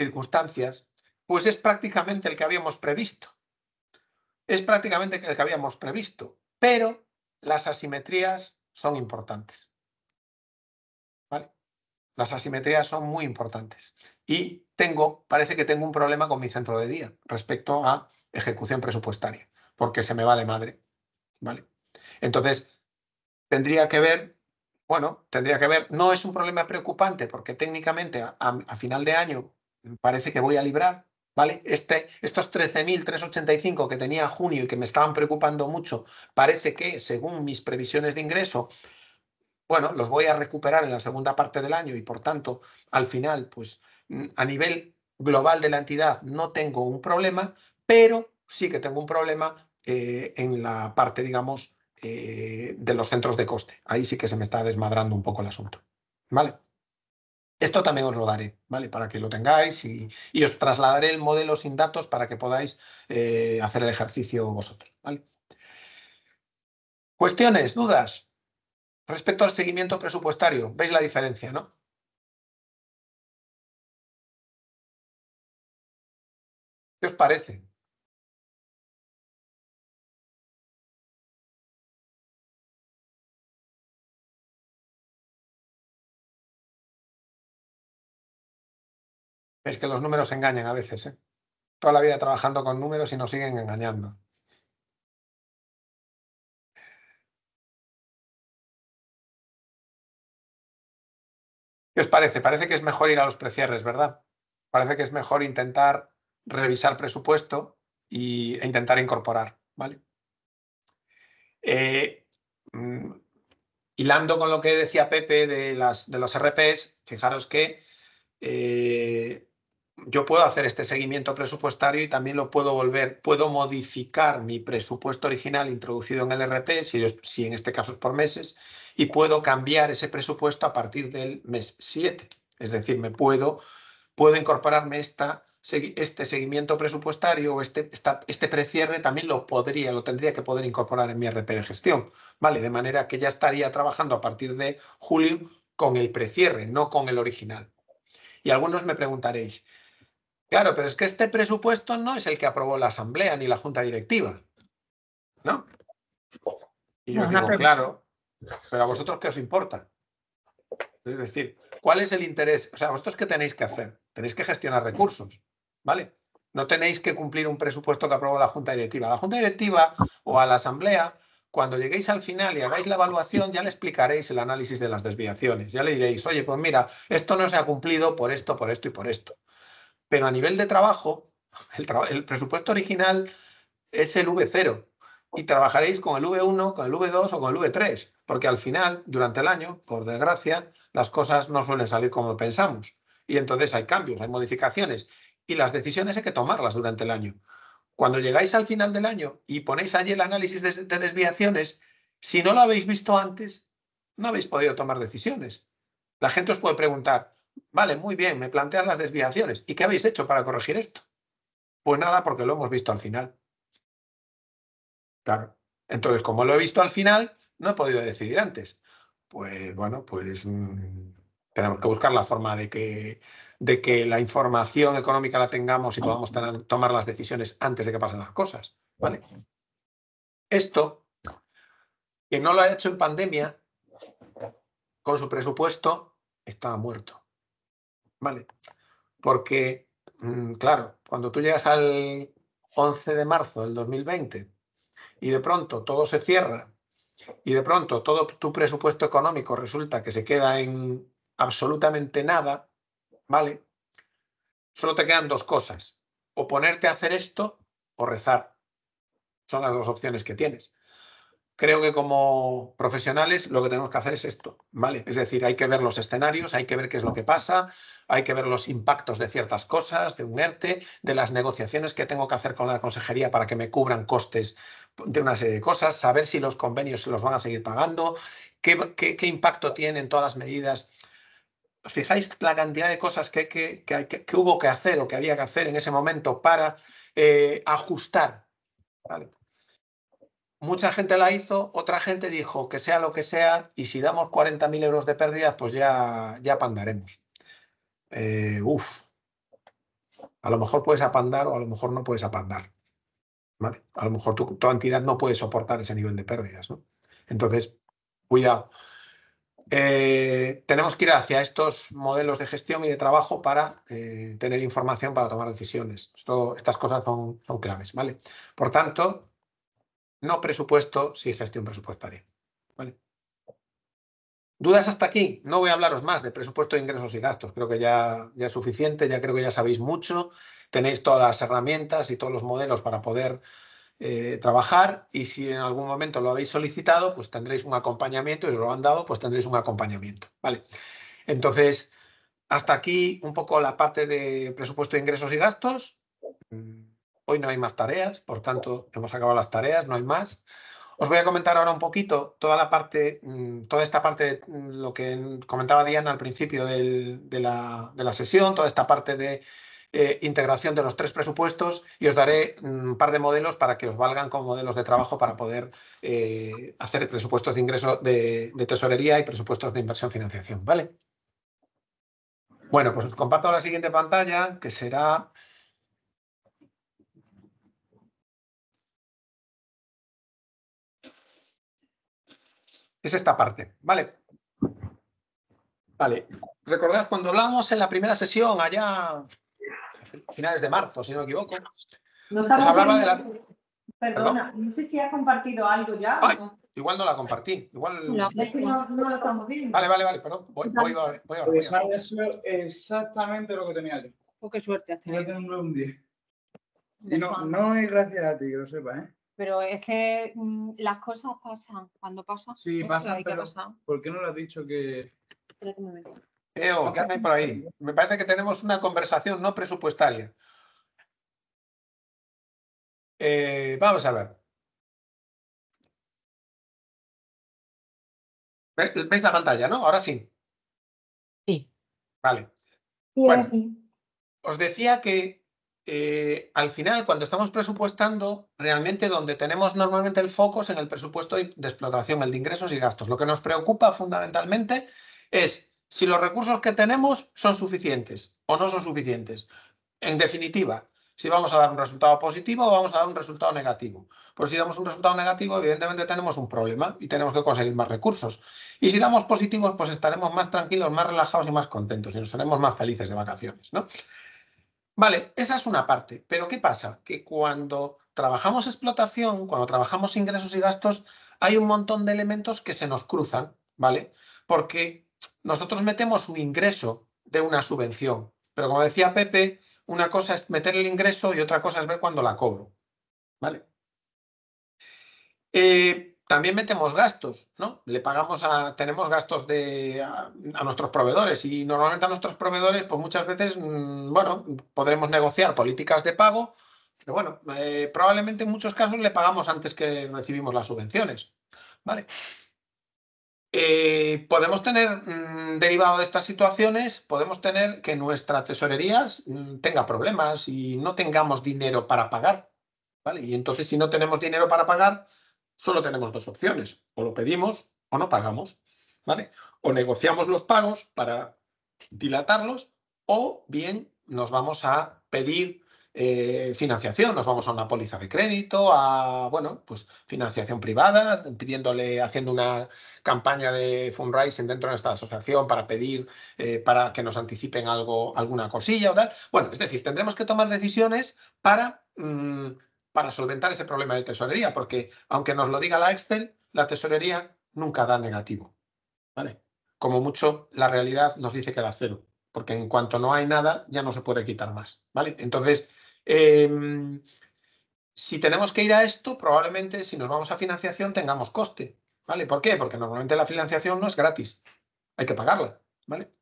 circunstancias, pues es prácticamente el que habíamos previsto. Es prácticamente el que habíamos previsto, pero las asimetrías son importantes. ¿Vale? Las asimetrías son muy importantes. Y tengo, parece que tengo un problema con mi centro de día respecto a ejecución presupuestaria, porque se me va de madre. ¿Vale? Entonces, tendría que ver, bueno, tendría que ver, no es un problema preocupante, porque técnicamente a, final de año parece que voy a librar, ¿vale? Este, estos 13.385 que tenía junio y que me estaban preocupando mucho, parece que, según mis previsiones de ingreso, bueno, los voy a recuperar en la segunda parte del año y por tanto, al final, pues mm, a nivel global de la entidad no tengo un problema, pero sí que tengo un problema eh, en la parte, digamos, eh, de los centros de coste. Ahí sí que se me está desmadrando un poco el asunto. ¿Vale? Esto también os lo daré, ¿vale? Para que lo tengáis y, os trasladaré el modelo sin datos para que podáis eh, hacer el ejercicio vosotros, ¿vale? ¿Cuestiones, dudas? Respecto al seguimiento presupuestario, veis la diferencia, ¿no? ¿Qué os parece? Es que los números engañan a veces, ¿eh? Toda la vida trabajando con números y nos siguen engañando. ¿Qué os parece? Parece que es mejor ir a los precierres, ¿verdad? Parece que es mejor intentar revisar presupuesto e intentar incorporar, ¿vale? Eh, mm, hilando con lo que decía Pepe de, las, de los RPs, fijaros que eh, yo puedo hacer este seguimiento presupuestario y también lo puedo volver, puedo modificar mi presupuesto original introducido en el RP, si, si en este caso es por meses, y puedo cambiar ese presupuesto a partir del mes 7. Es decir, me puedo, puedo incorporarme esta, este seguimiento presupuestario o este, este precierre también lo podría, lo tendría que poder incorporar en mi RP de gestión. ¿vale? De manera que ya estaría trabajando a partir de julio con el precierre, no con el original. Y algunos me preguntaréis, Claro, pero es que este presupuesto no es el que aprobó la Asamblea ni la Junta Directiva. ¿No? Y yo os digo, claro, pero a vosotros qué os importa. Es decir, ¿cuál es el interés? O sea, vosotros qué tenéis que hacer? Tenéis que gestionar recursos, ¿vale? No tenéis que cumplir un presupuesto que aprobó la Junta Directiva. A la Junta Directiva o a la Asamblea, cuando lleguéis al final y hagáis la evaluación, ya le explicaréis el análisis de las desviaciones. Ya le diréis, oye, pues mira, esto no se ha cumplido por esto, por esto y por esto. Pero a nivel de trabajo, el, presupuesto original es el V0 y trabajaréis con el V1, con el V2 o con el V3, porque al final, durante el año, por desgracia, las cosas no suelen salir como pensamos. Y entonces hay cambios, hay modificaciones y las decisiones hay que tomarlas durante el año. Cuando llegáis al final del año y ponéis allí el análisis de desviaciones, si no lo habéis visto antes, no habéis podido tomar decisiones. La gente os puede preguntar, Vale, muy bien, me plantean las desviaciones. ¿Y qué habéis hecho para corregir esto? Pues nada, porque lo hemos visto al final. Claro. Entonces, como lo he visto al final, no he podido decidir antes. Pues bueno, pues mm, tenemos que buscar la forma de que, la información económica la tengamos y podamos tomar las decisiones antes de que pasen las cosas. ¿vale? Esto, que no lo ha hecho en pandemia, con su presupuesto, estaba muerto. ¿vale? Porque, mm, claro, cuando tú llegas al 11 de marzo del 2020 y de pronto todo se cierra y de pronto todo tu presupuesto económico resulta que se queda en absolutamente nada, ¿vale? Solo te quedan dos cosas, o ponerte a hacer esto o rezar. Son las dos opciones que tienes creo que como profesionales lo que tenemos que hacer es esto, ¿vale? Es decir, hay que ver los escenarios, hay que ver qué es lo que pasa, hay que ver los impactos de ciertas cosas, de un ERTE, de las negociaciones que tengo que hacer con la consejería para que me cubran costes de una serie de cosas, saber si los convenios se los van a seguir pagando, qué, impacto tienen todas las medidas. ¿Os fijáis la cantidad de cosas que, que, que, hubo que hacer o que había que hacer en ese momento para eh, ajustar? Mucha gente la hizo, otra gente dijo que sea lo que sea y si damos 40.000 euros de pérdidas, pues ya, ya pandaremos. Eh, uf, a lo mejor puedes apandar o a lo mejor no puedes apandar. ¿vale? A lo mejor tu, tu entidad no puede soportar ese nivel de pérdidas. Entonces, cuidado. Eh, tenemos que ir hacia estos modelos de gestión y de trabajo para eh, tener información para tomar decisiones. estas cosas son, son claves, ¿vale? Por tanto, no presupuesto, sí gestión presupuestaria. ¿Dudas hasta aquí? No voy a hablaros más de presupuesto de ingresos y gastos. Creo que ya, ya es suficiente, ya creo que ya sabéis mucho. Tenéis todas las herramientas y todos los modelos para poder eh, trabajar y si en algún momento lo habéis solicitado, pues tendréis un acompañamiento y os lo han dado, pues tendréis un acompañamiento. ¿vale? Entonces, hasta aquí un poco la parte de presupuesto de ingresos y gastos. Mm. Hoy no hay más tareas, por tanto, hemos acabado las tareas, no hay más. Os voy a comentar ahora un poquito toda la parte, mm, toda esta parte de mm, lo que comentaba Diana al principio de, la, sesión, toda esta parte de eh, integración de los tres presupuestos y os daré mm, un par de modelos para que os valgan como modelos de trabajo para poder eh, hacer presupuestos de ingreso de, tesorería y presupuestos de inversión financiación, ¿vale? Bueno, pues os comparto la siguiente pantalla, que será Es esta parte, ¿vale? Vale, recordad cuando hablamos en la primera sesión, allá a finales de marzo, si no me equivoco, no nos pues hablaba de la... Perdona, no sé si ha compartido algo ya. Igual no la compartí. Igual... No, lo estamos viendo. Vale, vale, vale, perdón. Voy, voy, voy, a exactamente lo que tenía yo. Oh, qué suerte has tenido. no, no es gracias a ti, que lo sepas, ¿eh? Pero es que mm, las cosas pasan cuando pasan. Sí, pasan, pero ¿por qué no lo has dicho que...? un momento. Eo, ¿qué hacéis por ahí? Me parece que tenemos una conversación no presupuestaria. Eh, vamos a ver. ¿Veis la pantalla, no? Ahora sí. Sí. Vale. bueno, sí. os decía que eh, al final, cuando estamos presupuestando, realmente donde tenemos normalmente el foco es en el presupuesto de explotación, el de ingresos y gastos. Lo que nos preocupa fundamentalmente es si los recursos que tenemos son suficientes o no son suficientes. En definitiva, si vamos a dar un resultado positivo o vamos a dar un resultado negativo. Pues si damos un resultado negativo, evidentemente tenemos un problema y tenemos que conseguir más recursos. Y si damos positivos, pues estaremos más tranquilos, más relajados y más contentos y nos seremos más felices de vacaciones. ¿no? Vale, esa es una parte, pero ¿qué pasa? Que cuando trabajamos explotación, cuando trabajamos ingresos y gastos, hay un montón de elementos que se nos cruzan, ¿vale? Porque nosotros metemos un ingreso de una subvención, pero como decía Pepe, una cosa es meter el ingreso y otra cosa es ver cuándo la cobro, ¿vale? Eh, también metemos gastos, ¿no? Le pagamos a, tenemos gastos de, a, nuestros proveedores y normalmente a nuestros proveedores, pues muchas veces, mm, bueno, podremos negociar políticas de pago, pero bueno, eh, probablemente en muchos casos le pagamos antes que recibimos las subvenciones, ¿vale? Eh, podemos tener, mm, derivado de estas situaciones, podemos tener que nuestra tesorería mm, tenga problemas y no tengamos dinero para pagar, ¿vale? Y entonces si no tenemos dinero para pagar, solo tenemos dos opciones, o lo pedimos o no pagamos, ¿vale? O negociamos los pagos para dilatarlos o bien nos vamos a pedir eh, financiación, nos vamos a una póliza de crédito, a, bueno, pues financiación privada, pidiéndole, haciendo una campaña de fundraising dentro de nuestra asociación para pedir, eh, para que nos anticipen algo, alguna cosilla o tal. Bueno, es decir, tendremos que tomar decisiones para mm, para solventar ese problema de tesorería, porque aunque nos lo diga la Excel, la tesorería nunca da negativo. ¿vale? Como mucho, la realidad nos dice que da cero, porque en cuanto no hay nada, ya no se puede quitar más. ¿vale? Entonces, em, si tenemos que ir a esto, probablemente si nos vamos a financiación tengamos coste. ¿vale? ¿Por qué? Porque normalmente la financiación no es gratis, hay que pagarla. ¿vale?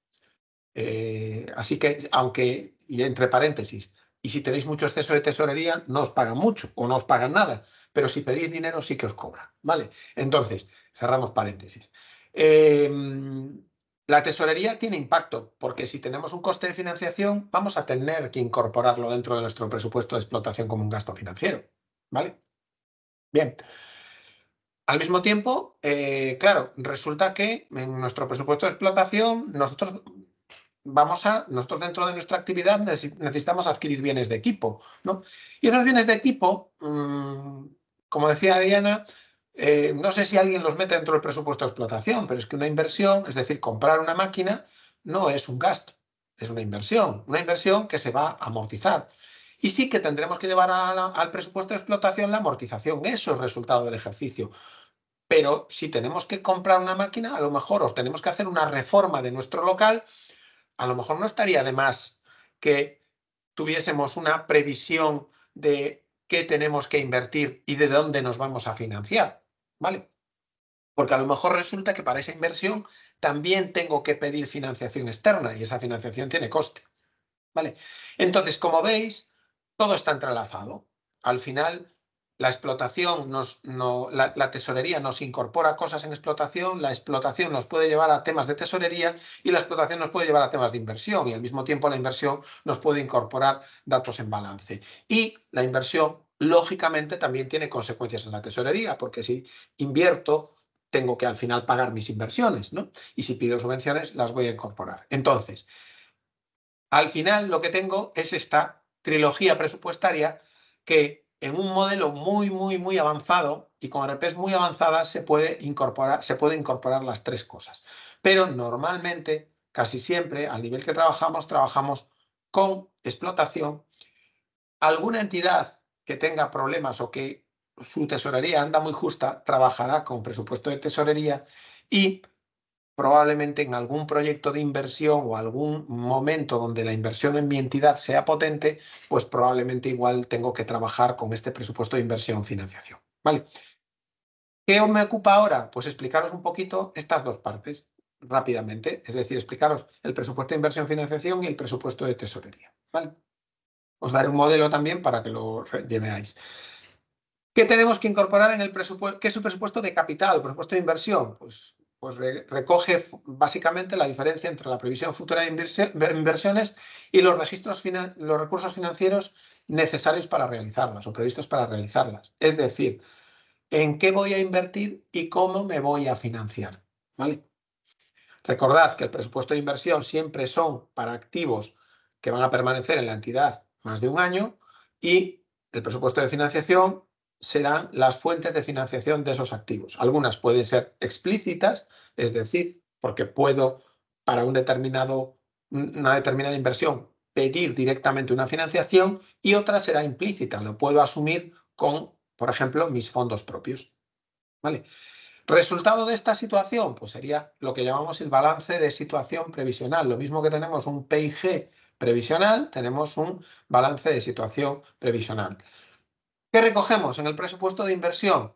Eh, así que, aunque, y entre paréntesis, y si tenéis mucho exceso de tesorería, no os pagan mucho o no os pagan nada. Pero si pedís dinero, sí que os cobra. ¿Vale? Entonces, cerramos paréntesis. Em, la tesorería tiene impacto, porque si tenemos un coste de financiación, vamos a tener que incorporarlo dentro de nuestro presupuesto de explotación como un gasto financiero. ¿Vale? Bien. Al mismo tiempo, eh, claro, resulta que en nuestro presupuesto de explotación nosotros vamos a, nosotros dentro de nuestra actividad necesitamos adquirir bienes de equipo, ¿no? Y esos bienes de equipo, mm, como decía Diana, eh, no sé si alguien los mete dentro del presupuesto de explotación, pero es que una inversión, es decir, comprar una máquina, no es un gasto, es una inversión, una inversión que se va a amortizar. Y sí que tendremos que llevar al presupuesto de explotación la amortización, eso es resultado del ejercicio. Pero si tenemos que comprar una máquina, a lo mejor os tenemos que hacer una reforma de nuestro local a lo mejor no estaría de más que tuviésemos una previsión de qué tenemos que invertir y de dónde nos vamos a financiar, ¿vale? Porque a lo mejor resulta que para esa inversión también tengo que pedir financiación externa y esa financiación tiene coste, ¿vale? Entonces, como veis, todo está entrelazado. Al final, la explotación nos, no, la, tesorería nos incorpora cosas en explotación, la explotación nos puede llevar a temas de tesorería y la explotación nos puede llevar a temas de inversión y al mismo tiempo la inversión nos puede incorporar datos en balance. Y la inversión, lógicamente, también tiene consecuencias en la tesorería, porque si invierto, tengo que al final pagar mis inversiones, ¿no? Y si pido subvenciones, las voy a incorporar. Entonces, al final lo que tengo es esta trilogía presupuestaria que en un modelo muy, muy, muy avanzado y con RPs muy avanzadas se puede incorporar, se pueden incorporar las tres cosas. Pero normalmente, casi siempre, al nivel que trabajamos, trabajamos con explotación. Alguna entidad que tenga problemas o que su tesorería anda muy justa, trabajará con presupuesto de tesorería y probablemente en algún proyecto de inversión o algún momento donde la inversión en mi entidad sea potente, pues probablemente igual tengo que trabajar con este presupuesto de inversión financiación. ¿Vale? ¿Qué me ocupa ahora? Pues explicaros un poquito estas dos partes rápidamente, es decir, explicaros el presupuesto de inversión financiación y el presupuesto de tesorería. ¿Vale? Os daré un modelo también para que lo lleveáis ¿Qué tenemos que incorporar en el presupuesto? ¿Qué es un presupuesto de capital, presupuesto de inversión? Pues pues recoge básicamente la diferencia entre la previsión futura de inversiones y los, registros los recursos financieros necesarios para realizarlas o previstos para realizarlas. Es decir, en qué voy a invertir y cómo me voy a financiar. ¿vale? Recordad que el presupuesto de inversión siempre son para activos que van a permanecer en la entidad más de un año y el presupuesto de financiación serán las fuentes de financiación de esos activos. Algunas pueden ser explícitas, es decir, porque puedo para un determinado, una determinada inversión pedir directamente una financiación y otra será implícita, lo puedo asumir con, por ejemplo, mis fondos propios. ¿Vale? Resultado de esta situación, pues sería lo que llamamos el balance de situación previsional. Lo mismo que tenemos un PIG previsional, tenemos un balance de situación previsional. ¿Qué recogemos en el presupuesto de inversión?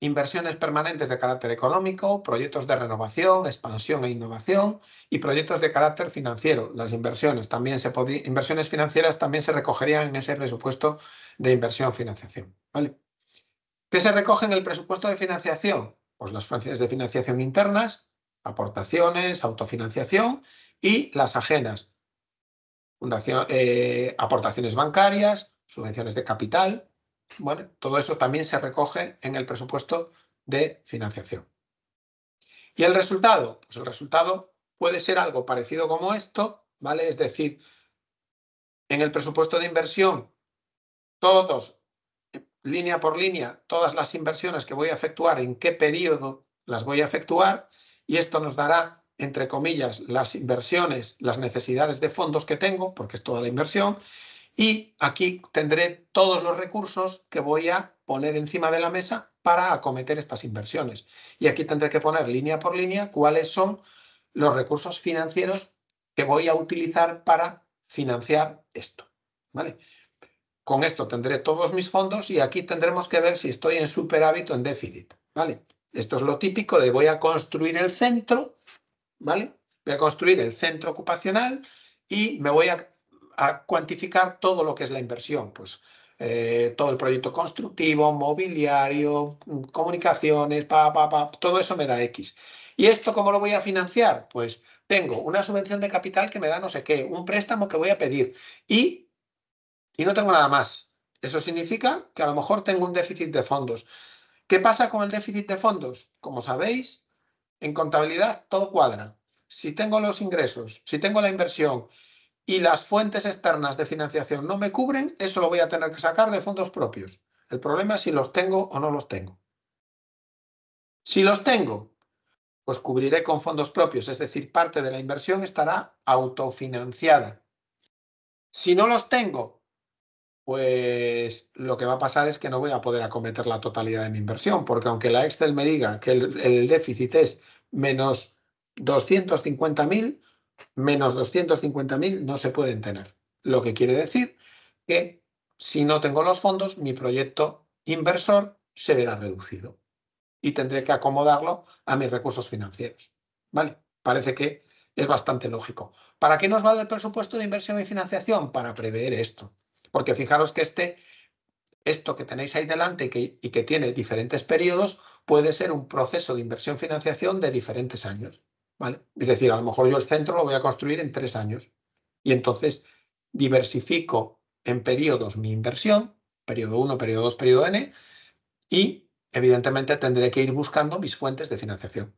Inversiones permanentes de carácter económico, proyectos de renovación, expansión e innovación y proyectos de carácter financiero. Las inversiones, también se inversiones financieras también se recogerían en ese presupuesto de inversión-financiación. ¿vale? ¿Qué se recoge en el presupuesto de financiación? Pues las fuentes de financiación internas, aportaciones, autofinanciación y las ajenas, fundación, eh, aportaciones bancarias, subvenciones de capital, bueno, todo eso también se recoge en el presupuesto de financiación. ¿Y el resultado? Pues el resultado puede ser algo parecido como esto, ¿vale? Es decir, en el presupuesto de inversión, todos, eh, línea por línea, todas las inversiones que voy a efectuar, en qué periodo las voy a efectuar, y esto nos dará, entre comillas, las inversiones, las necesidades de fondos que tengo, porque es toda la inversión, y aquí tendré todos los recursos que voy a poner encima de la mesa para acometer estas inversiones. Y aquí tendré que poner línea por línea cuáles son los recursos financieros que voy a utilizar para financiar esto. ¿vale? Con esto tendré todos mis fondos y aquí tendremos que ver si estoy en superávit o en déficit. ¿vale? Esto es lo típico de voy a construir el centro, ¿vale? Voy a construir el centro ocupacional y me voy a a cuantificar todo lo que es la inversión, pues eh, todo el proyecto constructivo, mobiliario, comunicaciones, pa, pa, todo eso me da X. ¿Y esto cómo lo voy a financiar? Pues tengo una subvención de capital que me da no sé qué, un préstamo que voy a pedir y, y no tengo nada más. Eso significa que a lo mejor tengo un déficit de fondos. ¿Qué pasa con el déficit de fondos? Como sabéis, en contabilidad todo cuadra. Si tengo los ingresos, si tengo la inversión y las fuentes externas de financiación no me cubren, eso lo voy a tener que sacar de fondos propios. El problema es si los tengo o no los tengo. Si los tengo, pues cubriré con fondos propios, es decir, parte de la inversión estará autofinanciada. Si no los tengo, pues lo que va a pasar es que no voy a poder acometer la totalidad de mi inversión, porque aunque la Excel me diga que el, déficit es menos 250.000, menos 250.000 no se pueden tener. Lo que quiere decir que si no tengo los fondos, mi proyecto inversor se verá reducido y tendré que acomodarlo a mis recursos financieros. ¿Vale? Parece que es bastante lógico. ¿Para qué nos vale el presupuesto de inversión y financiación? Para prever esto. Porque fijaros que este, esto que tenéis ahí delante y que, y que tiene diferentes periodos puede ser un proceso de inversión-financiación de diferentes años. Es decir, a lo mejor yo el centro lo voy a construir en tres años y entonces diversifico en periodos mi inversión, periodo 1, periodo 2, periodo n, y evidentemente tendré que ir buscando mis fuentes de financiación.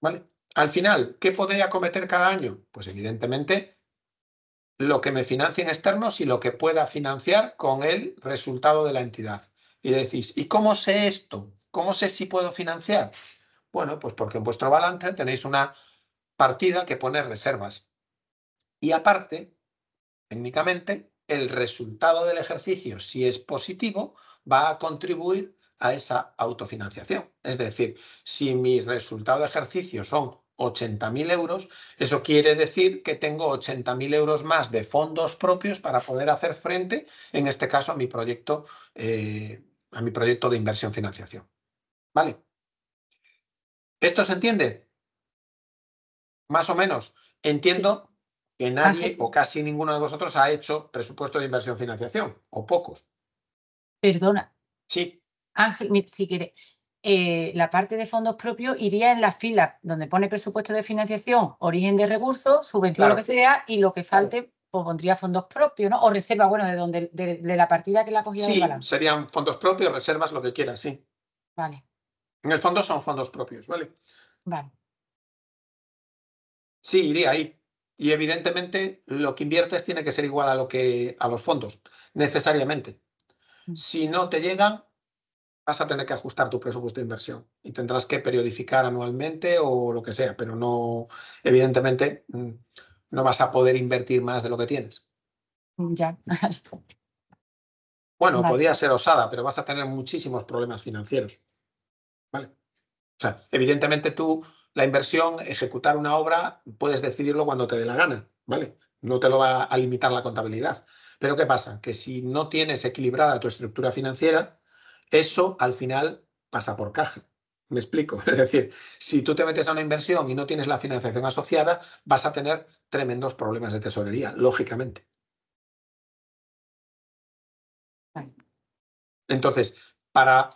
¿Vale? Al final, ¿qué podría acometer cada año? Pues evidentemente lo que me financien externos y lo que pueda financiar con el resultado de la entidad. Y decís, ¿y cómo sé esto? ¿Cómo sé si puedo financiar? Bueno, pues porque en vuestro balance tenéis una partida que pone reservas. Y aparte, técnicamente, el resultado del ejercicio, si es positivo, va a contribuir a esa autofinanciación. Es decir, si mi resultado de ejercicio son 80.000 euros, eso quiere decir que tengo 80.000 euros más de fondos propios para poder hacer frente, en este caso, a mi proyecto, eh, a mi proyecto de inversión financiación. ¿Vale? ¿Esto se entiende? Más o menos. Entiendo que ah, nadie o casi ninguno de vosotros ha hecho presupuesto de inversión financiación, o pocos. Perdona. Sí. Ángel, si quiere, eh, la parte de fondos propios iría en la fila donde pone presupuesto de financiación, origen de recursos, subvención, lo que sea, y lo que falte pues, pondría fondos propios, ¿no? O reserva, bueno, de donde de, la partida que la cogido. sí, Serían fondos propios, reservas, lo que quieras, sí. Vale. En el fondo son fondos propios, ¿vale? Vale. Sí, iría ahí. Y evidentemente lo que inviertes tiene que ser igual a lo que a los fondos, necesariamente. Mm. Si no te llegan, vas a tener que ajustar tu presupuesto de inversión y tendrás que periodificar anualmente o lo que sea, pero no, evidentemente, mm, no vas a poder invertir más de lo que tienes. Mm, ya. Bueno, podía podría ser osada, pero vas a tener muchísimos problemas financieros. ¿vale? O sea, evidentemente tú la inversión, ejecutar una obra, puedes decidirlo cuando te dé la gana, ¿vale? No te lo va a limitar la contabilidad. Pero ¿qué pasa? Que si no tienes equilibrada tu estructura financiera, eso al final pasa por caja. Me explico. Es decir, si tú te metes a una inversión y no tienes la financiación asociada, vas a tener tremendos problemas de tesorería, lógicamente. Entonces, para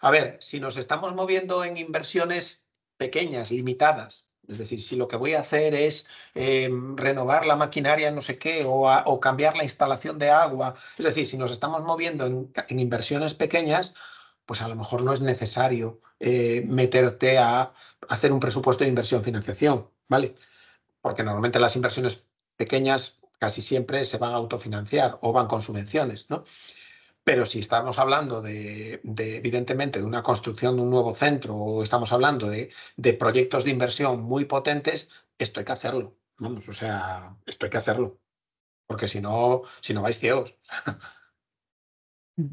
a ver, si nos estamos moviendo en inversiones pequeñas, limitadas, es decir, si lo que voy a hacer es em, renovar la maquinaria, no sé qué, o, cambiar la instalación de agua, es decir, si nos estamos moviendo en, inversiones pequeñas, pues a lo mejor no es necesario eh, meterte a hacer un presupuesto de inversión-financiación, ¿vale? Porque normalmente las inversiones pequeñas casi siempre se van a autofinanciar o van con subvenciones, ¿no? Pero si estamos hablando de, evidentemente, de una construcción de un nuevo centro o estamos hablando de, proyectos de inversión muy potentes, esto hay que hacerlo. Vamos, o sea, esto hay que hacerlo. Porque si no, si no vais ciegos. Mm.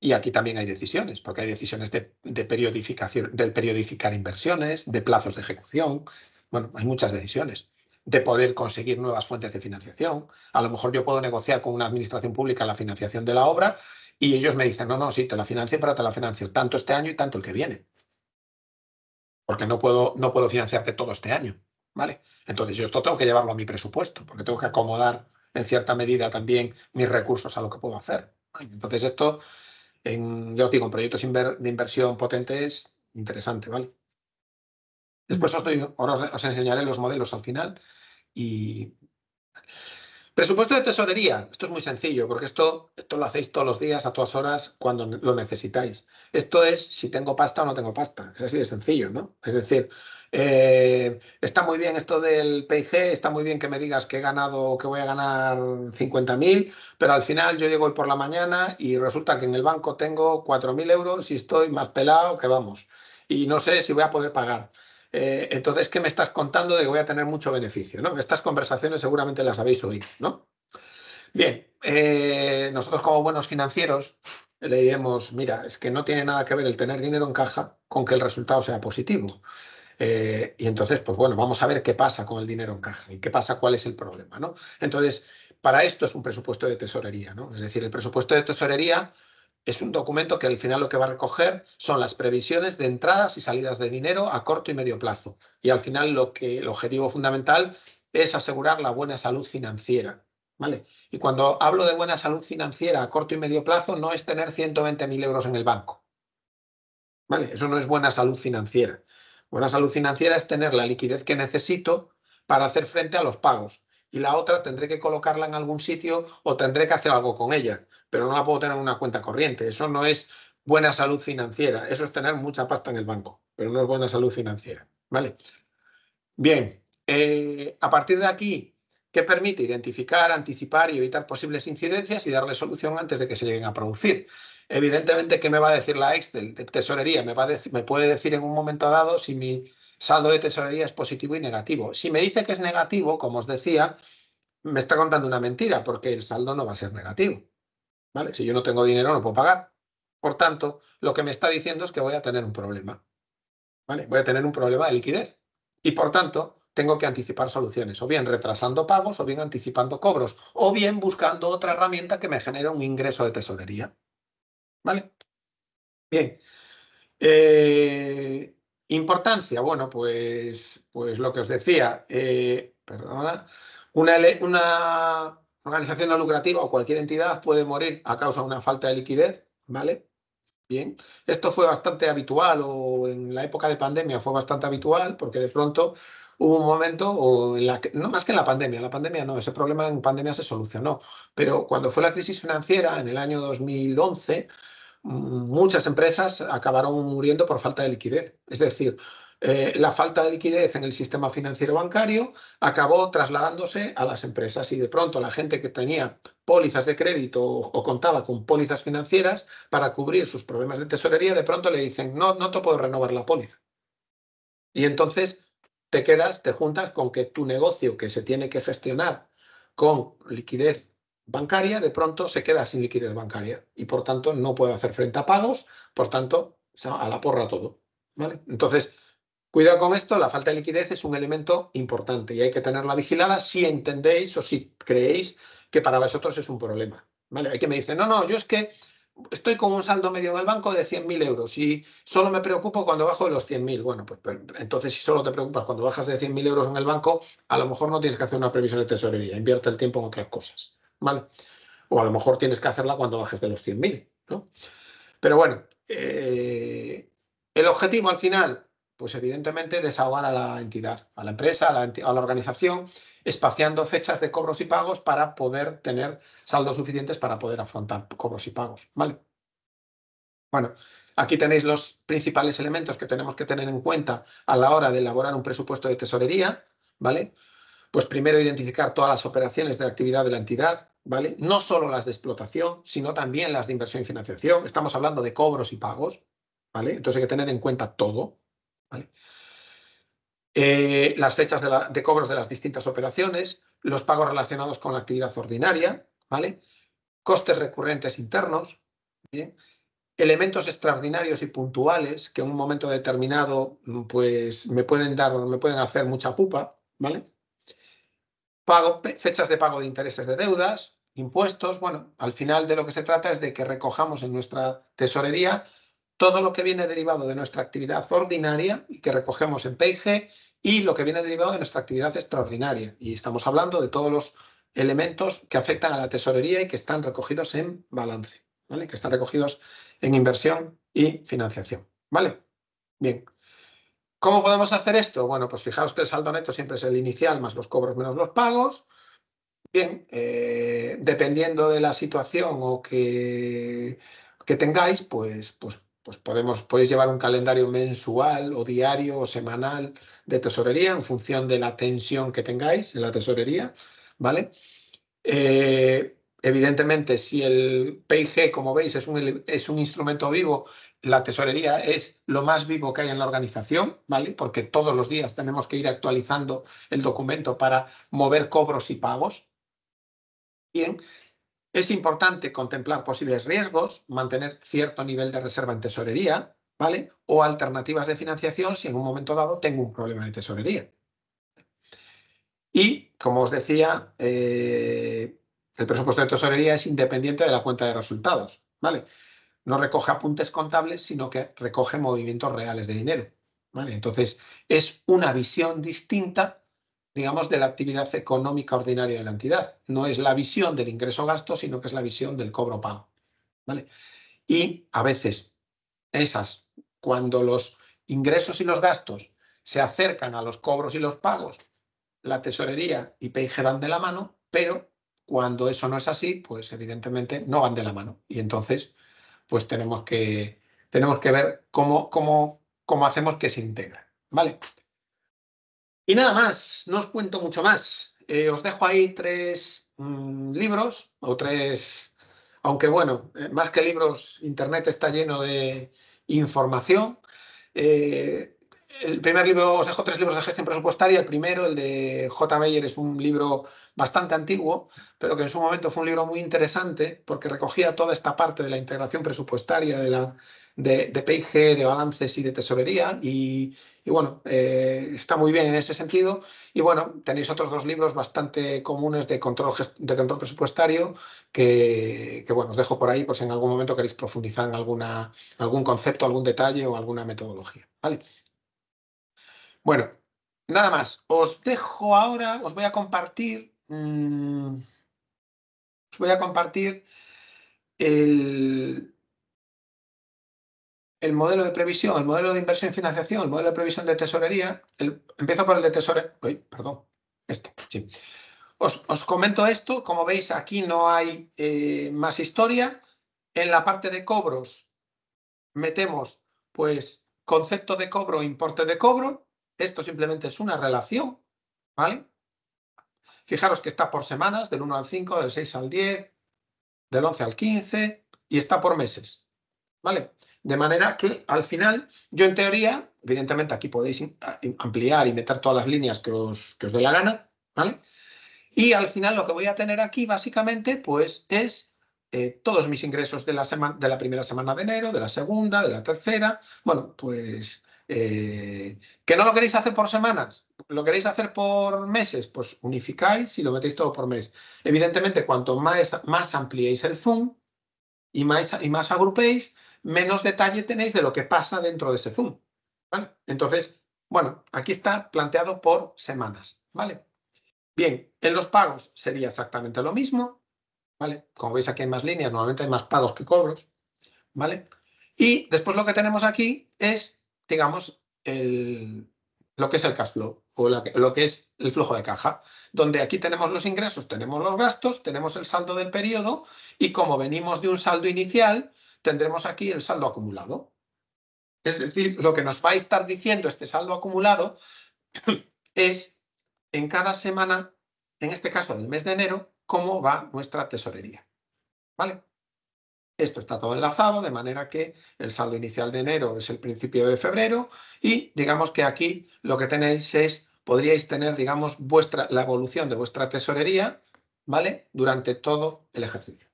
Y aquí también hay decisiones, porque hay decisiones de, periodificación, de periodificar inversiones, de plazos de ejecución. Bueno, hay muchas decisiones de poder conseguir nuevas fuentes de financiación. A lo mejor yo puedo negociar con una administración pública la financiación de la obra y ellos me dicen, no, no, sí, te la financio, pero te la financio tanto este año y tanto el que viene. Porque no puedo, no puedo financiarte todo este año. ¿vale? Entonces yo esto tengo que llevarlo a mi presupuesto, porque tengo que acomodar en cierta medida también mis recursos a lo que puedo hacer. Entonces esto, en, yo digo, en proyectos de inversión potentes, interesante, ¿vale? Después os, enseñaré los modelos al final. Y... Presupuesto de tesorería. Esto es muy sencillo, porque esto, esto lo hacéis todos los días, a todas horas, cuando lo necesitáis. Esto es si tengo pasta o no tengo pasta. Es así de sencillo, ¿no? Es decir, eh, está muy bien esto del PIG, está muy bien que me digas que he ganado, que voy a ganar 50.000, pero al final yo llego hoy por la mañana y resulta que en el banco tengo 4.000 euros y estoy más pelado que vamos. Y no sé si voy a poder pagar. Eh, entonces, ¿qué me estás contando de que voy a tener mucho beneficio? ¿no? Estas conversaciones seguramente las habéis oído, ¿no? Bien, eh, nosotros como buenos financieros le diremos, mira, es que no tiene nada que ver el tener dinero en caja con que el resultado sea positivo. Eh, y entonces, pues bueno, vamos a ver qué pasa con el dinero en caja y qué pasa, cuál es el problema, ¿no? Entonces, para esto es un presupuesto de tesorería, ¿no? Es decir, el presupuesto de tesorería es un documento que al final lo que va a recoger son las previsiones de entradas y salidas de dinero a corto y medio plazo. Y al final lo que el objetivo fundamental es asegurar la buena salud financiera. ¿Vale? Y cuando hablo de buena salud financiera a corto y medio plazo, no es tener 120.000 euros en el banco. Eso no es buena salud financiera. Buena salud financiera es tener la liquidez que necesito para hacer frente a los pagos, y la otra tendré que colocarla en algún sitio o tendré que hacer algo con ella, pero no la puedo tener en una cuenta corriente. Eso no es buena salud financiera, eso es tener mucha pasta en el banco, pero no es buena salud financiera. ¿Vale? Bien, eh, a partir de aquí, ¿qué permite? Identificar, anticipar y evitar posibles incidencias y darle solución antes de que se lleguen a producir. Evidentemente, ¿qué me va a decir la Excel de tesorería? Me, va me puede decir en un momento dado si mi saldo de tesorería es positivo y negativo. Si me dice que es negativo, como os decía, me está contando una mentira porque el saldo no va a ser negativo. ¿vale? Si yo no tengo dinero, no puedo pagar. Por tanto, lo que me está diciendo es que voy a tener un problema. ¿vale? Voy a tener un problema de liquidez. Y por tanto, tengo que anticipar soluciones, o bien retrasando pagos, o bien anticipando cobros, o bien buscando otra herramienta que me genere un ingreso de tesorería. ¿Vale? Bien. Eh, Importancia, bueno, pues, pues lo que os decía, eh, una, una organización no lucrativa o cualquier entidad puede morir a causa de una falta de liquidez, ¿vale? Bien, esto fue bastante habitual o en la época de pandemia fue bastante habitual porque de pronto hubo un momento, o la no más que en la pandemia, la pandemia no, ese problema en pandemia se solucionó, pero cuando fue la crisis financiera en el año 2011, muchas empresas acabaron muriendo por falta de liquidez. Es decir, eh, la falta de liquidez en el sistema financiero bancario acabó trasladándose a las empresas y de pronto la gente que tenía pólizas de crédito o, o, contaba con pólizas financieras para cubrir sus problemas de tesorería, de pronto le dicen, no, no te puedo renovar la póliza. Y entonces te quedas, te juntas con que tu negocio que se tiene que gestionar con liquidez bancaria de pronto se queda sin liquidez bancaria y por tanto no puede hacer frente a pagos, por tanto a la porra todo. ¿vale? Entonces, cuidado con esto, la falta de liquidez es un elemento importante y hay que tenerla vigilada si entendéis o si creéis que para vosotros es un problema. ¿vale? Hay que me dicen, no, no, yo es que estoy con un saldo medio en el banco de 100.000 euros y solo me preocupo cuando bajo de los 100.000. Bueno, pues, pues entonces si solo te preocupas cuando bajas de 100.000 euros en el banco, a lo mejor no tienes que hacer una previsión de tesorería, invierte el tiempo en otras cosas. ¿vale? O a lo mejor tienes que hacerla cuando bajes de los 100.000, ¿no? Pero bueno, eh, el objetivo al final, pues evidentemente desahogar a la entidad, a la empresa, a la, organización, espaciando fechas de cobros y pagos para poder tener saldos suficientes para poder afrontar cobros y pagos, ¿vale? Bueno, aquí tenéis los principales elementos que tenemos que tener en cuenta a la hora de elaborar un presupuesto de tesorería, ¿vale? Pues primero identificar todas las operaciones de actividad de la entidad, no solo las de explotación, sino también las de inversión y financiación. Estamos hablando de cobros y pagos, ¿vale? Entonces hay que tener en cuenta todo, ¿vale? Eh, las fechas de, cobros de las distintas operaciones, los pagos relacionados con la actividad ordinaria, ¿vale? Costes recurrentes internos, elementos extraordinarios y puntuales que en un momento determinado pues, me, pueden dar, me pueden hacer mucha pupa, ¿vale? pago, fechas de pago de intereses de deudas, impuestos. Bueno, al final de lo que se trata es de que recojamos en nuestra tesorería todo lo que viene derivado de nuestra actividad ordinaria y que recogemos en PIG y lo que viene derivado de nuestra actividad extraordinaria. Y estamos hablando de todos los elementos que afectan a la tesorería y que están recogidos en balance, ¿vale? que están recogidos en inversión y financiación. ¿Vale? Bien. ¿Cómo podemos hacer esto? Bueno, pues fijaos que el saldo neto siempre es el inicial más los cobros menos los pagos. Bien, eh, dependiendo de la situación o que, que tengáis, pues, pues, pues podemos, podéis llevar un calendario mensual o diario o semanal de tesorería en función de la tensión que tengáis en la tesorería, ¿vale? Eh, evidentemente, si el PIG, como veis, es es un instrumento vivo, la tesorería es lo más vivo que hay en la organización, ¿vale? Porque todos los días tenemos que ir actualizando el documento para mover cobros y pagos. Bien, es importante contemplar posibles riesgos, mantener cierto nivel de reserva en tesorería, ¿vale? O alternativas de financiación si en un momento dado tengo un problema de tesorería. Y, como os decía, eh, el presupuesto de tesorería es independiente de la cuenta de resultados, ¿vale? no recoge apuntes contables, sino que recoge movimientos reales de dinero. ¿vale? Entonces, es una visión distinta, digamos, de la actividad económica ordinaria de la entidad. No es la visión del ingreso-gasto, sino que es la visión del cobro-pago. ¿vale? Y a veces esas, cuando los ingresos y los gastos se acercan a los cobros y los pagos, la tesorería y PIG van de la mano, pero cuando eso no es así, pues evidentemente no van de la mano. Y entonces pues tenemos que, tenemos que ver cómo, cómo, cómo hacemos que se integre. ¿Vale? Y nada más, no os cuento mucho más. Eh, os dejo ahí tres mm, libros o tres, aunque bueno, eh, más que libros, Internet está lleno de información. Eh, el primer libro, os dejo tres libros de gestión presupuestaria. El primero, el de J. Meyer, es un libro bastante antiguo, pero que en su momento fue un libro muy interesante porque recogía toda esta parte de la integración presupuestaria de, la, de, PIG, de balances y de tesorería. Y, bueno, eh, está muy bien en ese sentido. Y bueno, tenéis otros dos libros bastante comunes de control, de control presupuestario que, bueno, os dejo por ahí por si en algún momento queréis profundizar en alguna, algún concepto, algún detalle o alguna metodología. ¿vale? Bueno, nada más. Os dejo ahora, os voy a compartir. Mm, os voy a compartir el, el modelo de previsión, el modelo de inversión y financiación, el modelo de previsión de tesorería. El, empiezo por el de tesorería. Uy, perdón. Este, sí. Os, os, comento esto. Como veis, aquí no hay eh, más historia. En la parte de cobros metemos pues concepto de cobro, importe de cobro, esto simplemente es una relación, ¿vale? Fijaros que está por semanas, del 1 al 5, del 6 al 10, del 11 al 15 y está por meses, ¿vale? De manera que al final, yo en teoría, evidentemente aquí podéis ampliar y meter todas las líneas que os, que os dé la gana, ¿vale? Y al final lo que voy a tener aquí básicamente pues es eh, todos mis ingresos de la, de la primera semana de enero, de la segunda, de la tercera, bueno, pues eh, ¿Que no lo queréis hacer por semanas? ¿Lo queréis hacer por meses? Pues unificáis y lo metéis todo por mes. Evidentemente, cuanto más, más ampliéis el zoom y más, y más agrupéis, menos detalle tenéis de lo que pasa dentro de ese zoom. Entonces, bueno, aquí está planteado por semanas. ¿vale? Bien, en los pagos sería exactamente lo mismo. ¿vale? Como veis aquí hay más líneas, normalmente hay más pagos que cobros. ¿vale? Y después lo que tenemos aquí es digamos, lo que es el cash flow o lo que es el flujo de caja, donde aquí tenemos los ingresos, tenemos los gastos, tenemos el saldo del periodo y como venimos de un saldo inicial, tendremos aquí el saldo acumulado. Es decir, lo que nos va a estar diciendo este saldo acumulado es en cada semana, en este caso del mes de enero, cómo va nuestra tesorería. ¿Vale? Esto está todo enlazado, de manera que el saldo inicial de enero es el principio de febrero y digamos que aquí lo que tenéis es, podríais tener, digamos, vuestra, la evolución de vuestra tesorería, ¿vale? Durante todo el ejercicio,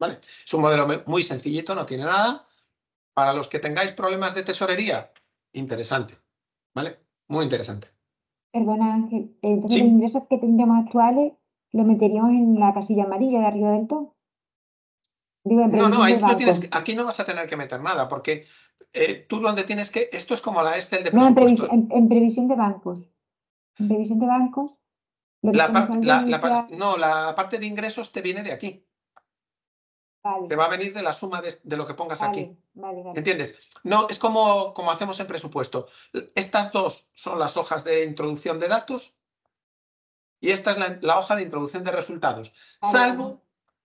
¿vale? Es un modelo muy sencillito, no tiene nada. Para los que tengáis problemas de tesorería, interesante, ¿vale? Muy interesante. Perdona Ángel, entonces los ingresos que tendríamos actuales los meteríamos en la casilla amarilla de arriba del todo no, no, aquí no vas a tener que meter nada, porque eh, tú donde tienes que. Esto es como la Excel de presupuesto. No, en, previsión, de bancos. En previsión de bancos. no, la parte de ingresos te viene de aquí. Te va a venir de la suma de, lo que pongas aquí. ¿Entiendes? No, es como, como hacemos en presupuesto. Estas dos son las hojas de introducción de datos y esta es la hoja de introducción de resultados. Salvo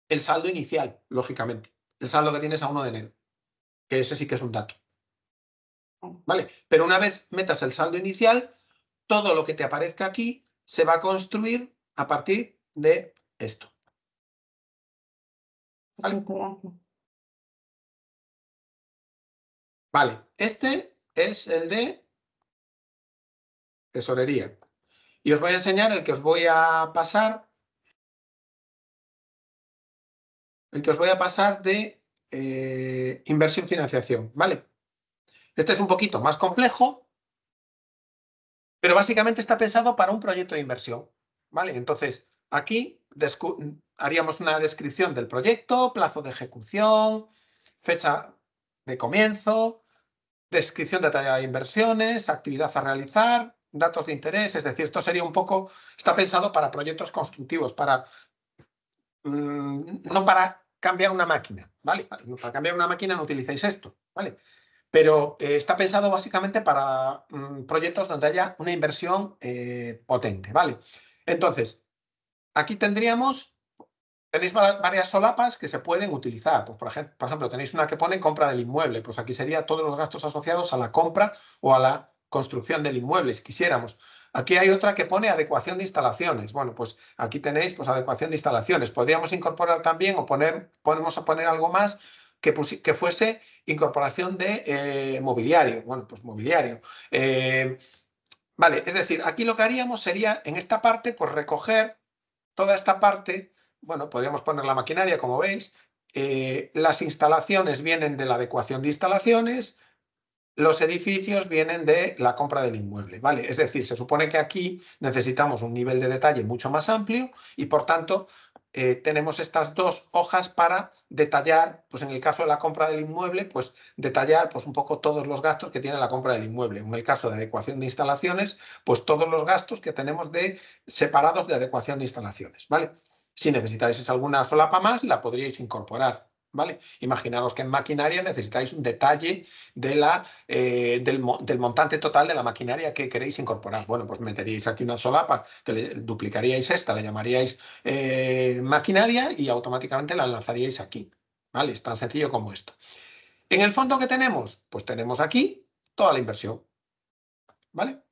el saldo inicial, lógicamente. El saldo que tienes a 1 de enero, que ese sí que es un dato. ¿Vale? Pero una vez metas el saldo inicial, todo lo que te aparezca aquí se va a construir a partir de esto. Vale, vale este es el de tesorería. Y os voy a enseñar el que os voy a pasar el que os voy a pasar de eh, inversión-financiación, ¿vale? Este es un poquito más complejo, pero básicamente está pensado para un proyecto de inversión, ¿vale? Entonces, aquí haríamos una descripción del proyecto, plazo de ejecución, fecha de comienzo, descripción detallada de inversiones, actividad a realizar, datos de interés, es decir, esto sería un poco, está pensado para proyectos constructivos, para Mm, no para cambiar una máquina, ¿vale? Para cambiar una máquina no utilicéis esto, ¿vale? Pero eh, está pensado básicamente para mm, proyectos donde haya una inversión eh, potente, ¿vale? Entonces, aquí tendríamos, tenéis varias solapas que se pueden utilizar. Pues por, ejemplo, por ejemplo, tenéis una que pone compra del inmueble, pues aquí sería todos los gastos asociados a la compra o a la construcción del inmueble, si quisiéramos. Aquí hay otra que pone adecuación de instalaciones. Bueno, pues aquí tenéis pues, adecuación de instalaciones. Podríamos incorporar también o poner, ponemos a poner algo más que, que fuese incorporación de eh, mobiliario. Bueno, pues mobiliario. Eh, vale, es decir, aquí lo que haríamos sería en esta parte, pues recoger toda esta parte. Bueno, podríamos poner la maquinaria, como veis. Eh, las instalaciones vienen de la adecuación de instalaciones, los edificios vienen de la compra del inmueble, ¿vale? Es decir, se supone que aquí necesitamos un nivel de detalle mucho más amplio y, por tanto, eh, tenemos estas dos hojas para detallar, pues en el caso de la compra del inmueble, pues detallar pues un poco todos los gastos que tiene la compra del inmueble. En el caso de adecuación de instalaciones, pues todos los gastos que tenemos de separados de adecuación de instalaciones, ¿vale? Si necesitáis alguna solapa más, la podríais incorporar. ¿Vale? Imaginaros que en maquinaria necesitáis un detalle de la, eh, del, montante total de la maquinaria que queréis incorporar. Bueno, pues meteríais aquí una solapa, que duplicaríais esta, la llamaríais eh, maquinaria y automáticamente la lanzaríais aquí. ¿Vale? Es tan sencillo como esto. En el fondo que tenemos, pues tenemos aquí toda la inversión. ¿Vale?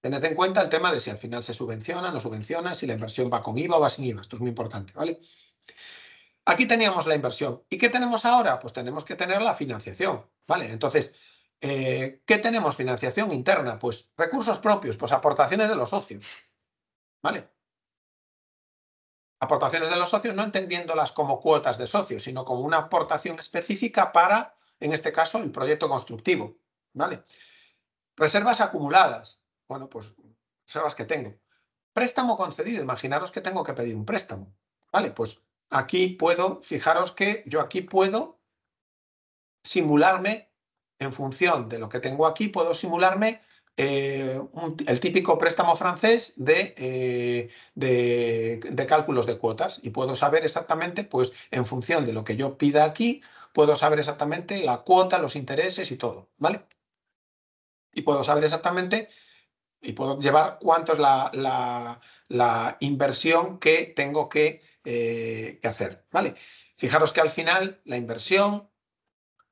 Tened en cuenta el tema de si al final se subvenciona, no subvenciona, si la inversión va con IVA o va sin IVA. Esto es muy importante, ¿vale? Aquí teníamos la inversión. ¿Y qué tenemos ahora? Pues tenemos que tener la financiación. ¿vale? Entonces, eh, ¿qué tenemos? Financiación interna. Pues recursos propios, pues aportaciones de los socios. ¿Vale? Aportaciones de los socios, no entendiéndolas como cuotas de socios, sino como una aportación específica para, en este caso, el proyecto constructivo. ¿Vale? Reservas acumuladas. Bueno, pues reservas que tengo. Préstamo concedido. Imaginaros que tengo que pedir un préstamo. Vale, pues Aquí puedo, fijaros que yo aquí puedo simularme, en función de lo que tengo aquí, puedo simularme eh, el típico préstamo francés eh, de, de, cálculos de cuotas y puedo saber exactamente, pues en función de lo que yo pida aquí, puedo saber exactamente la cuota, los intereses y todo, ¿vale? Y puedo saber exactamente y puedo llevar cuánto es la, la, inversión que tengo que, eh, que, hacer. ¿vale? Fijaros que al final la inversión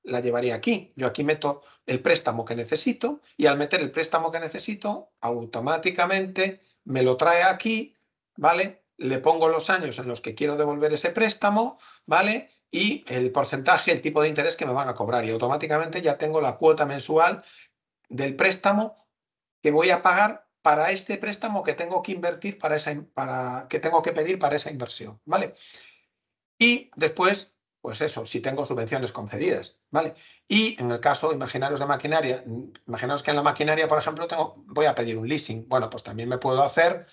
la llevaría aquí. Yo aquí meto el préstamo que necesito y al meter el préstamo que necesito, automáticamente me lo trae aquí, ¿vale? Le pongo los años en los que quiero devolver ese préstamo, ¿vale? Y el porcentaje, el tipo de interés que me van a cobrar y automáticamente ya tengo la cuota mensual del préstamo que voy a pagar para este préstamo que tengo que invertir para esa para que tengo que pedir para esa inversión, ¿vale? Y después, pues eso, si tengo subvenciones concedidas, ¿vale? Y en el caso, imaginaros de maquinaria, imaginaros que en la maquinaria, por ejemplo, tengo, voy a pedir un leasing. Bueno, pues también me puedo hacer,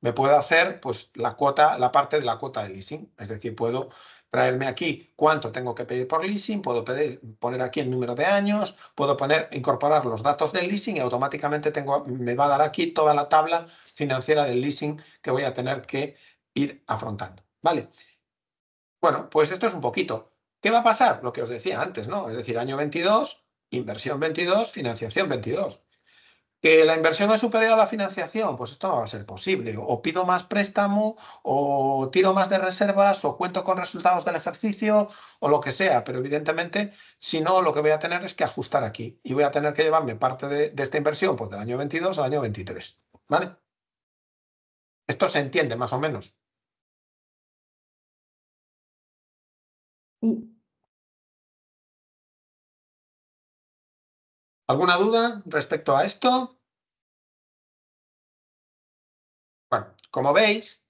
me puedo hacer, pues la cuota, la parte de la cuota de leasing. Es decir, puedo traerme aquí cuánto tengo que pedir por leasing, puedo pedir, poner aquí el número de años, puedo poner, incorporar los datos del leasing y automáticamente me va a dar aquí toda la tabla financiera del leasing que voy a tener que ir afrontando. ¿Vale? Bueno, pues esto es un poquito. ¿Qué va a pasar? Lo que os decía antes, ¿no? Es decir, año 22, inversión 22, financiación 22. ¿Que la inversión es superior a la financiación? Pues esto no va a ser posible. O pido más préstamo, o tiro más de reservas, o cuento con resultados del ejercicio, o lo que sea. Pero evidentemente, si no, lo que voy a tener es que ajustar aquí. Y voy a tener que llevarme parte de, esta inversión pues, del año 22 al año 23. ¿Vale? Esto se entiende más o menos. ¿Alguna duda respecto a esto? Bueno, como veis,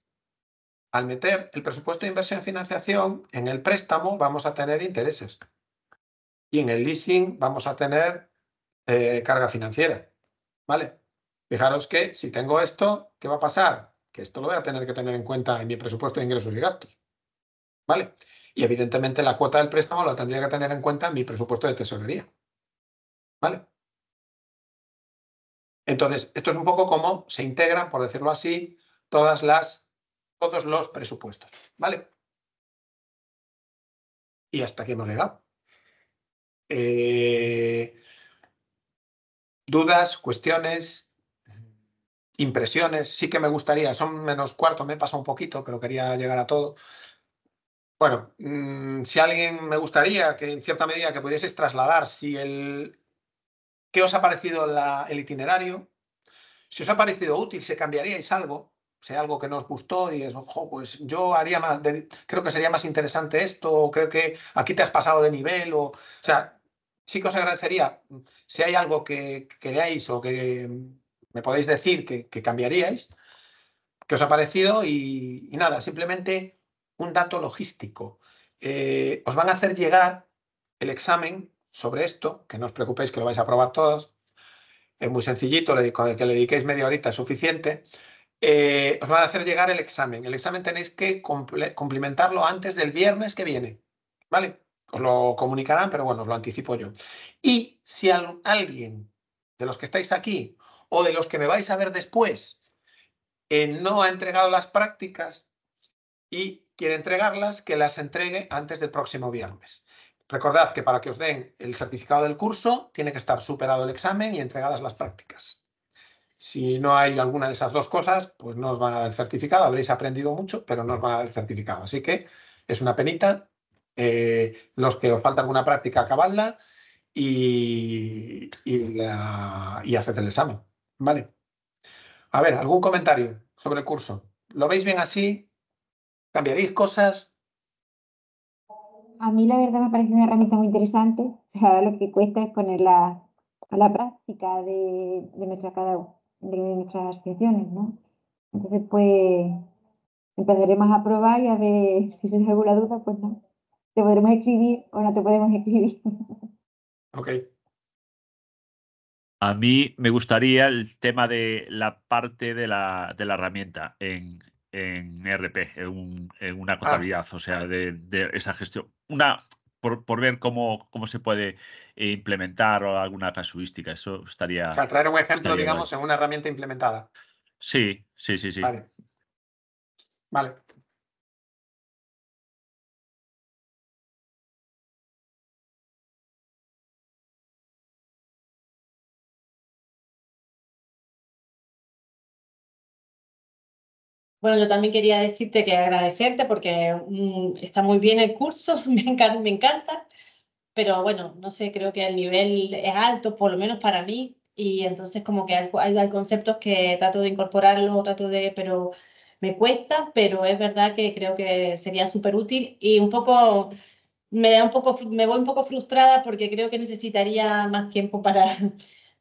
al meter el presupuesto de inversión en financiación, en el préstamo vamos a tener intereses. Y en el leasing vamos a tener eh, carga financiera. ¿Vale? Fijaros que si tengo esto, ¿qué va a pasar? Que esto lo voy a tener que tener en cuenta en mi presupuesto de ingresos y gastos. ¿Vale? Y evidentemente la cuota del préstamo la tendría que tener en cuenta en mi presupuesto de tesorería. ¿Vale? Entonces, esto es un poco cómo se integran, por decirlo así, todas las, todos los presupuestos. ¿Vale? Y hasta aquí hemos llegado. Eh, dudas, cuestiones, impresiones. Sí que me gustaría, son menos cuarto, me he pasado un poquito, pero quería llegar a todo. Bueno, mm, si alguien me gustaría que en cierta medida que pudieses trasladar si el, ¿Qué os ha parecido el itinerario? Si os ha parecido útil, si cambiaríais algo, si hay algo que no os gustó y es, ojo, pues yo haría más, creo que sería más interesante esto, o creo que aquí te has pasado de nivel, o, o sea, sí que os agradecería si hay algo que queráis o que me podéis decir que, cambiaríais, que os ha parecido y, nada, simplemente un dato logístico. Eh, os van a hacer llegar el examen sobre esto, que no os preocupéis que lo vais a probar todos. Es muy sencillito, con que le dediquéis media horita es suficiente. Eh, os van a hacer llegar el examen. El examen tenéis que cumplimentarlo antes del viernes que viene. ¿Vale? Os lo comunicarán, pero bueno, os lo anticipo yo. Y si alguien de los que estáis aquí o de los que me vais a ver después eh, no ha entregado las prácticas y quiere entregarlas, que las entregue antes del próximo viernes. Recordad que para que os den el certificado del curso tiene que estar superado el examen y entregadas las prácticas. Si no hay alguna de esas dos cosas, pues no os van a dar el certificado. Habréis aprendido mucho, pero no os van a dar el certificado. Así que es una penita. Eh, los que os falta alguna práctica, acabadla y, y, y haced el examen. ¿Vale? A ver, ¿algún comentario sobre el curso? ¿Lo veis bien así? ¿Cambiaréis cosas? a mí la verdad me parece una herramienta muy interesante. Ahora lo que cuesta es ponerla a la práctica de, nuestra, cada, de nuestras asociaciones, ¿no? Entonces, pues, empezaremos a probar y a ver si se alguna duda, pues no. Te podremos escribir o no te podemos escribir. Ok. A mí me gustaría el tema de la parte de la, de la herramienta en, en e RP, en, una ah. contabilidad, o sea, de, esa gestión. Una, por, por ver cómo, cómo, se puede implementar o alguna casuística, eso estaría... O sea, traer un ejemplo, digamos, en una herramienta implementada. Sí, sí, sí, sí. Vale. Vale, Bueno, yo también quería decirte que agradecerte porque mm, está muy bien el curso, me encanta, me encanta, pero bueno, no sé, creo que el nivel es alto, por lo menos para mí, y entonces como que hay, conceptos que trato de incorporarlos, trato de, pero me cuesta, pero es verdad que creo que sería súper útil y un poco me da un poco me voy un poco frustrada porque creo que necesitaría más tiempo para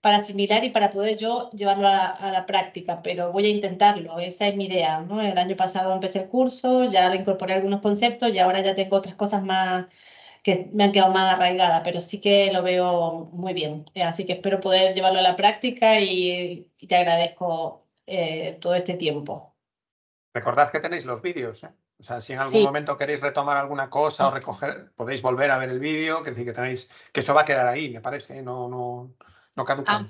para asimilar y para poder yo llevarlo a, la práctica, pero voy a intentarlo, esa es mi idea. ¿no? El año pasado empecé el curso, ya le incorporé algunos conceptos y ahora ya tengo otras cosas más que me han quedado más arraigadas, pero sí que lo veo muy bien. Eh, así que espero poder llevarlo a la práctica y, te agradezco eh, todo este tiempo. Recordad que tenéis los vídeos, ¿eh? O sea, si en algún momento queréis retomar alguna cosa o recoger, podéis volver a ver el vídeo, que decir que tenéis, que eso va a quedar ahí, me parece, no, no, no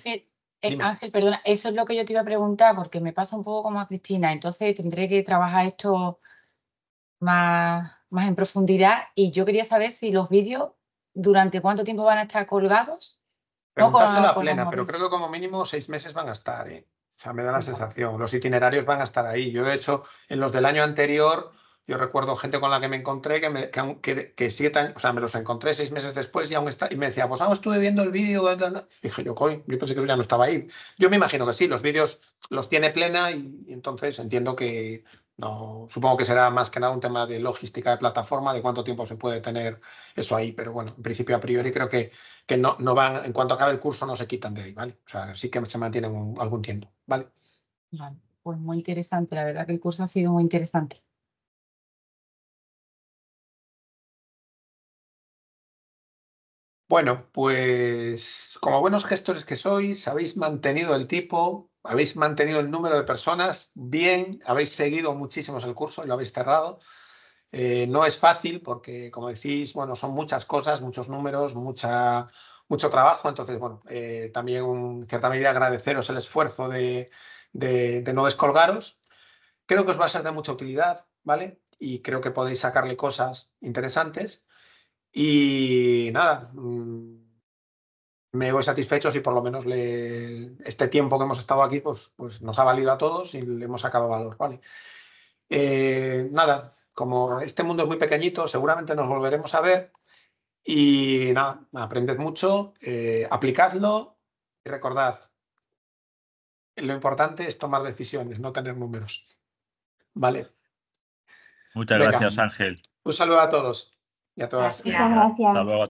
eh, Ángel, perdona, eso es lo que yo te iba a preguntar, porque me pasa un poco como a Cristina, entonces tendré que trabajar esto más, más en profundidad y yo quería saber si los vídeos durante cuánto tiempo van a estar colgados. no no, la plena, pero creo que como mínimo seis meses van a estar, ¿eh? O sea, me da la sensación, los itinerarios van a estar ahí. Yo, de hecho, en los del año anterior yo recuerdo gente con la que me encontré que, me, que, que, siete años, o sea, me los encontré seis meses después y aún está, y me decía, pues aún estuve viendo el vídeo. Dije yo, yo pensé que eso ya no estaba ahí. Yo me imagino que sí, los vídeos los tiene plena y, entonces entiendo que no, supongo que será más que nada un tema de logística de plataforma, de cuánto tiempo se puede tener eso ahí, pero bueno, en principio a priori creo que, que no, no van, en cuanto acabe el curso no se quitan de ahí, ¿vale? O sea, sí que se mantienen algún tiempo, ¿vale? Vale, pues muy interesante, la verdad que el curso ha sido muy interesante. Bueno, pues como buenos gestores que sois, habéis mantenido el tipo, habéis mantenido el número de personas bien, habéis seguido muchísimos el curso y lo habéis cerrado. Eh, no es fácil porque, como decís, bueno, son muchas cosas, muchos números, mucha, mucho trabajo. Entonces, bueno, eh, también en cierta medida agradeceros el esfuerzo de, de, de, no descolgaros. Creo que os va a ser de mucha utilidad, ¿vale? Y creo que podéis sacarle cosas interesantes. Y nada, mm, me voy satisfecho si por lo menos este tiempo que hemos estado aquí pues, pues nos ha valido a todos y le hemos sacado valor. ¿vale? Eh, nada, como este mundo es muy pequeñito, seguramente nos volveremos a ver. Y nada, aprended mucho, eh, aplicadlo y recordad, lo importante es tomar decisiones, no tener números. Vale. Muchas gracias, Ángel. Un saludo a todos. Y a todas. Gracias. Gracias. Hasta luego.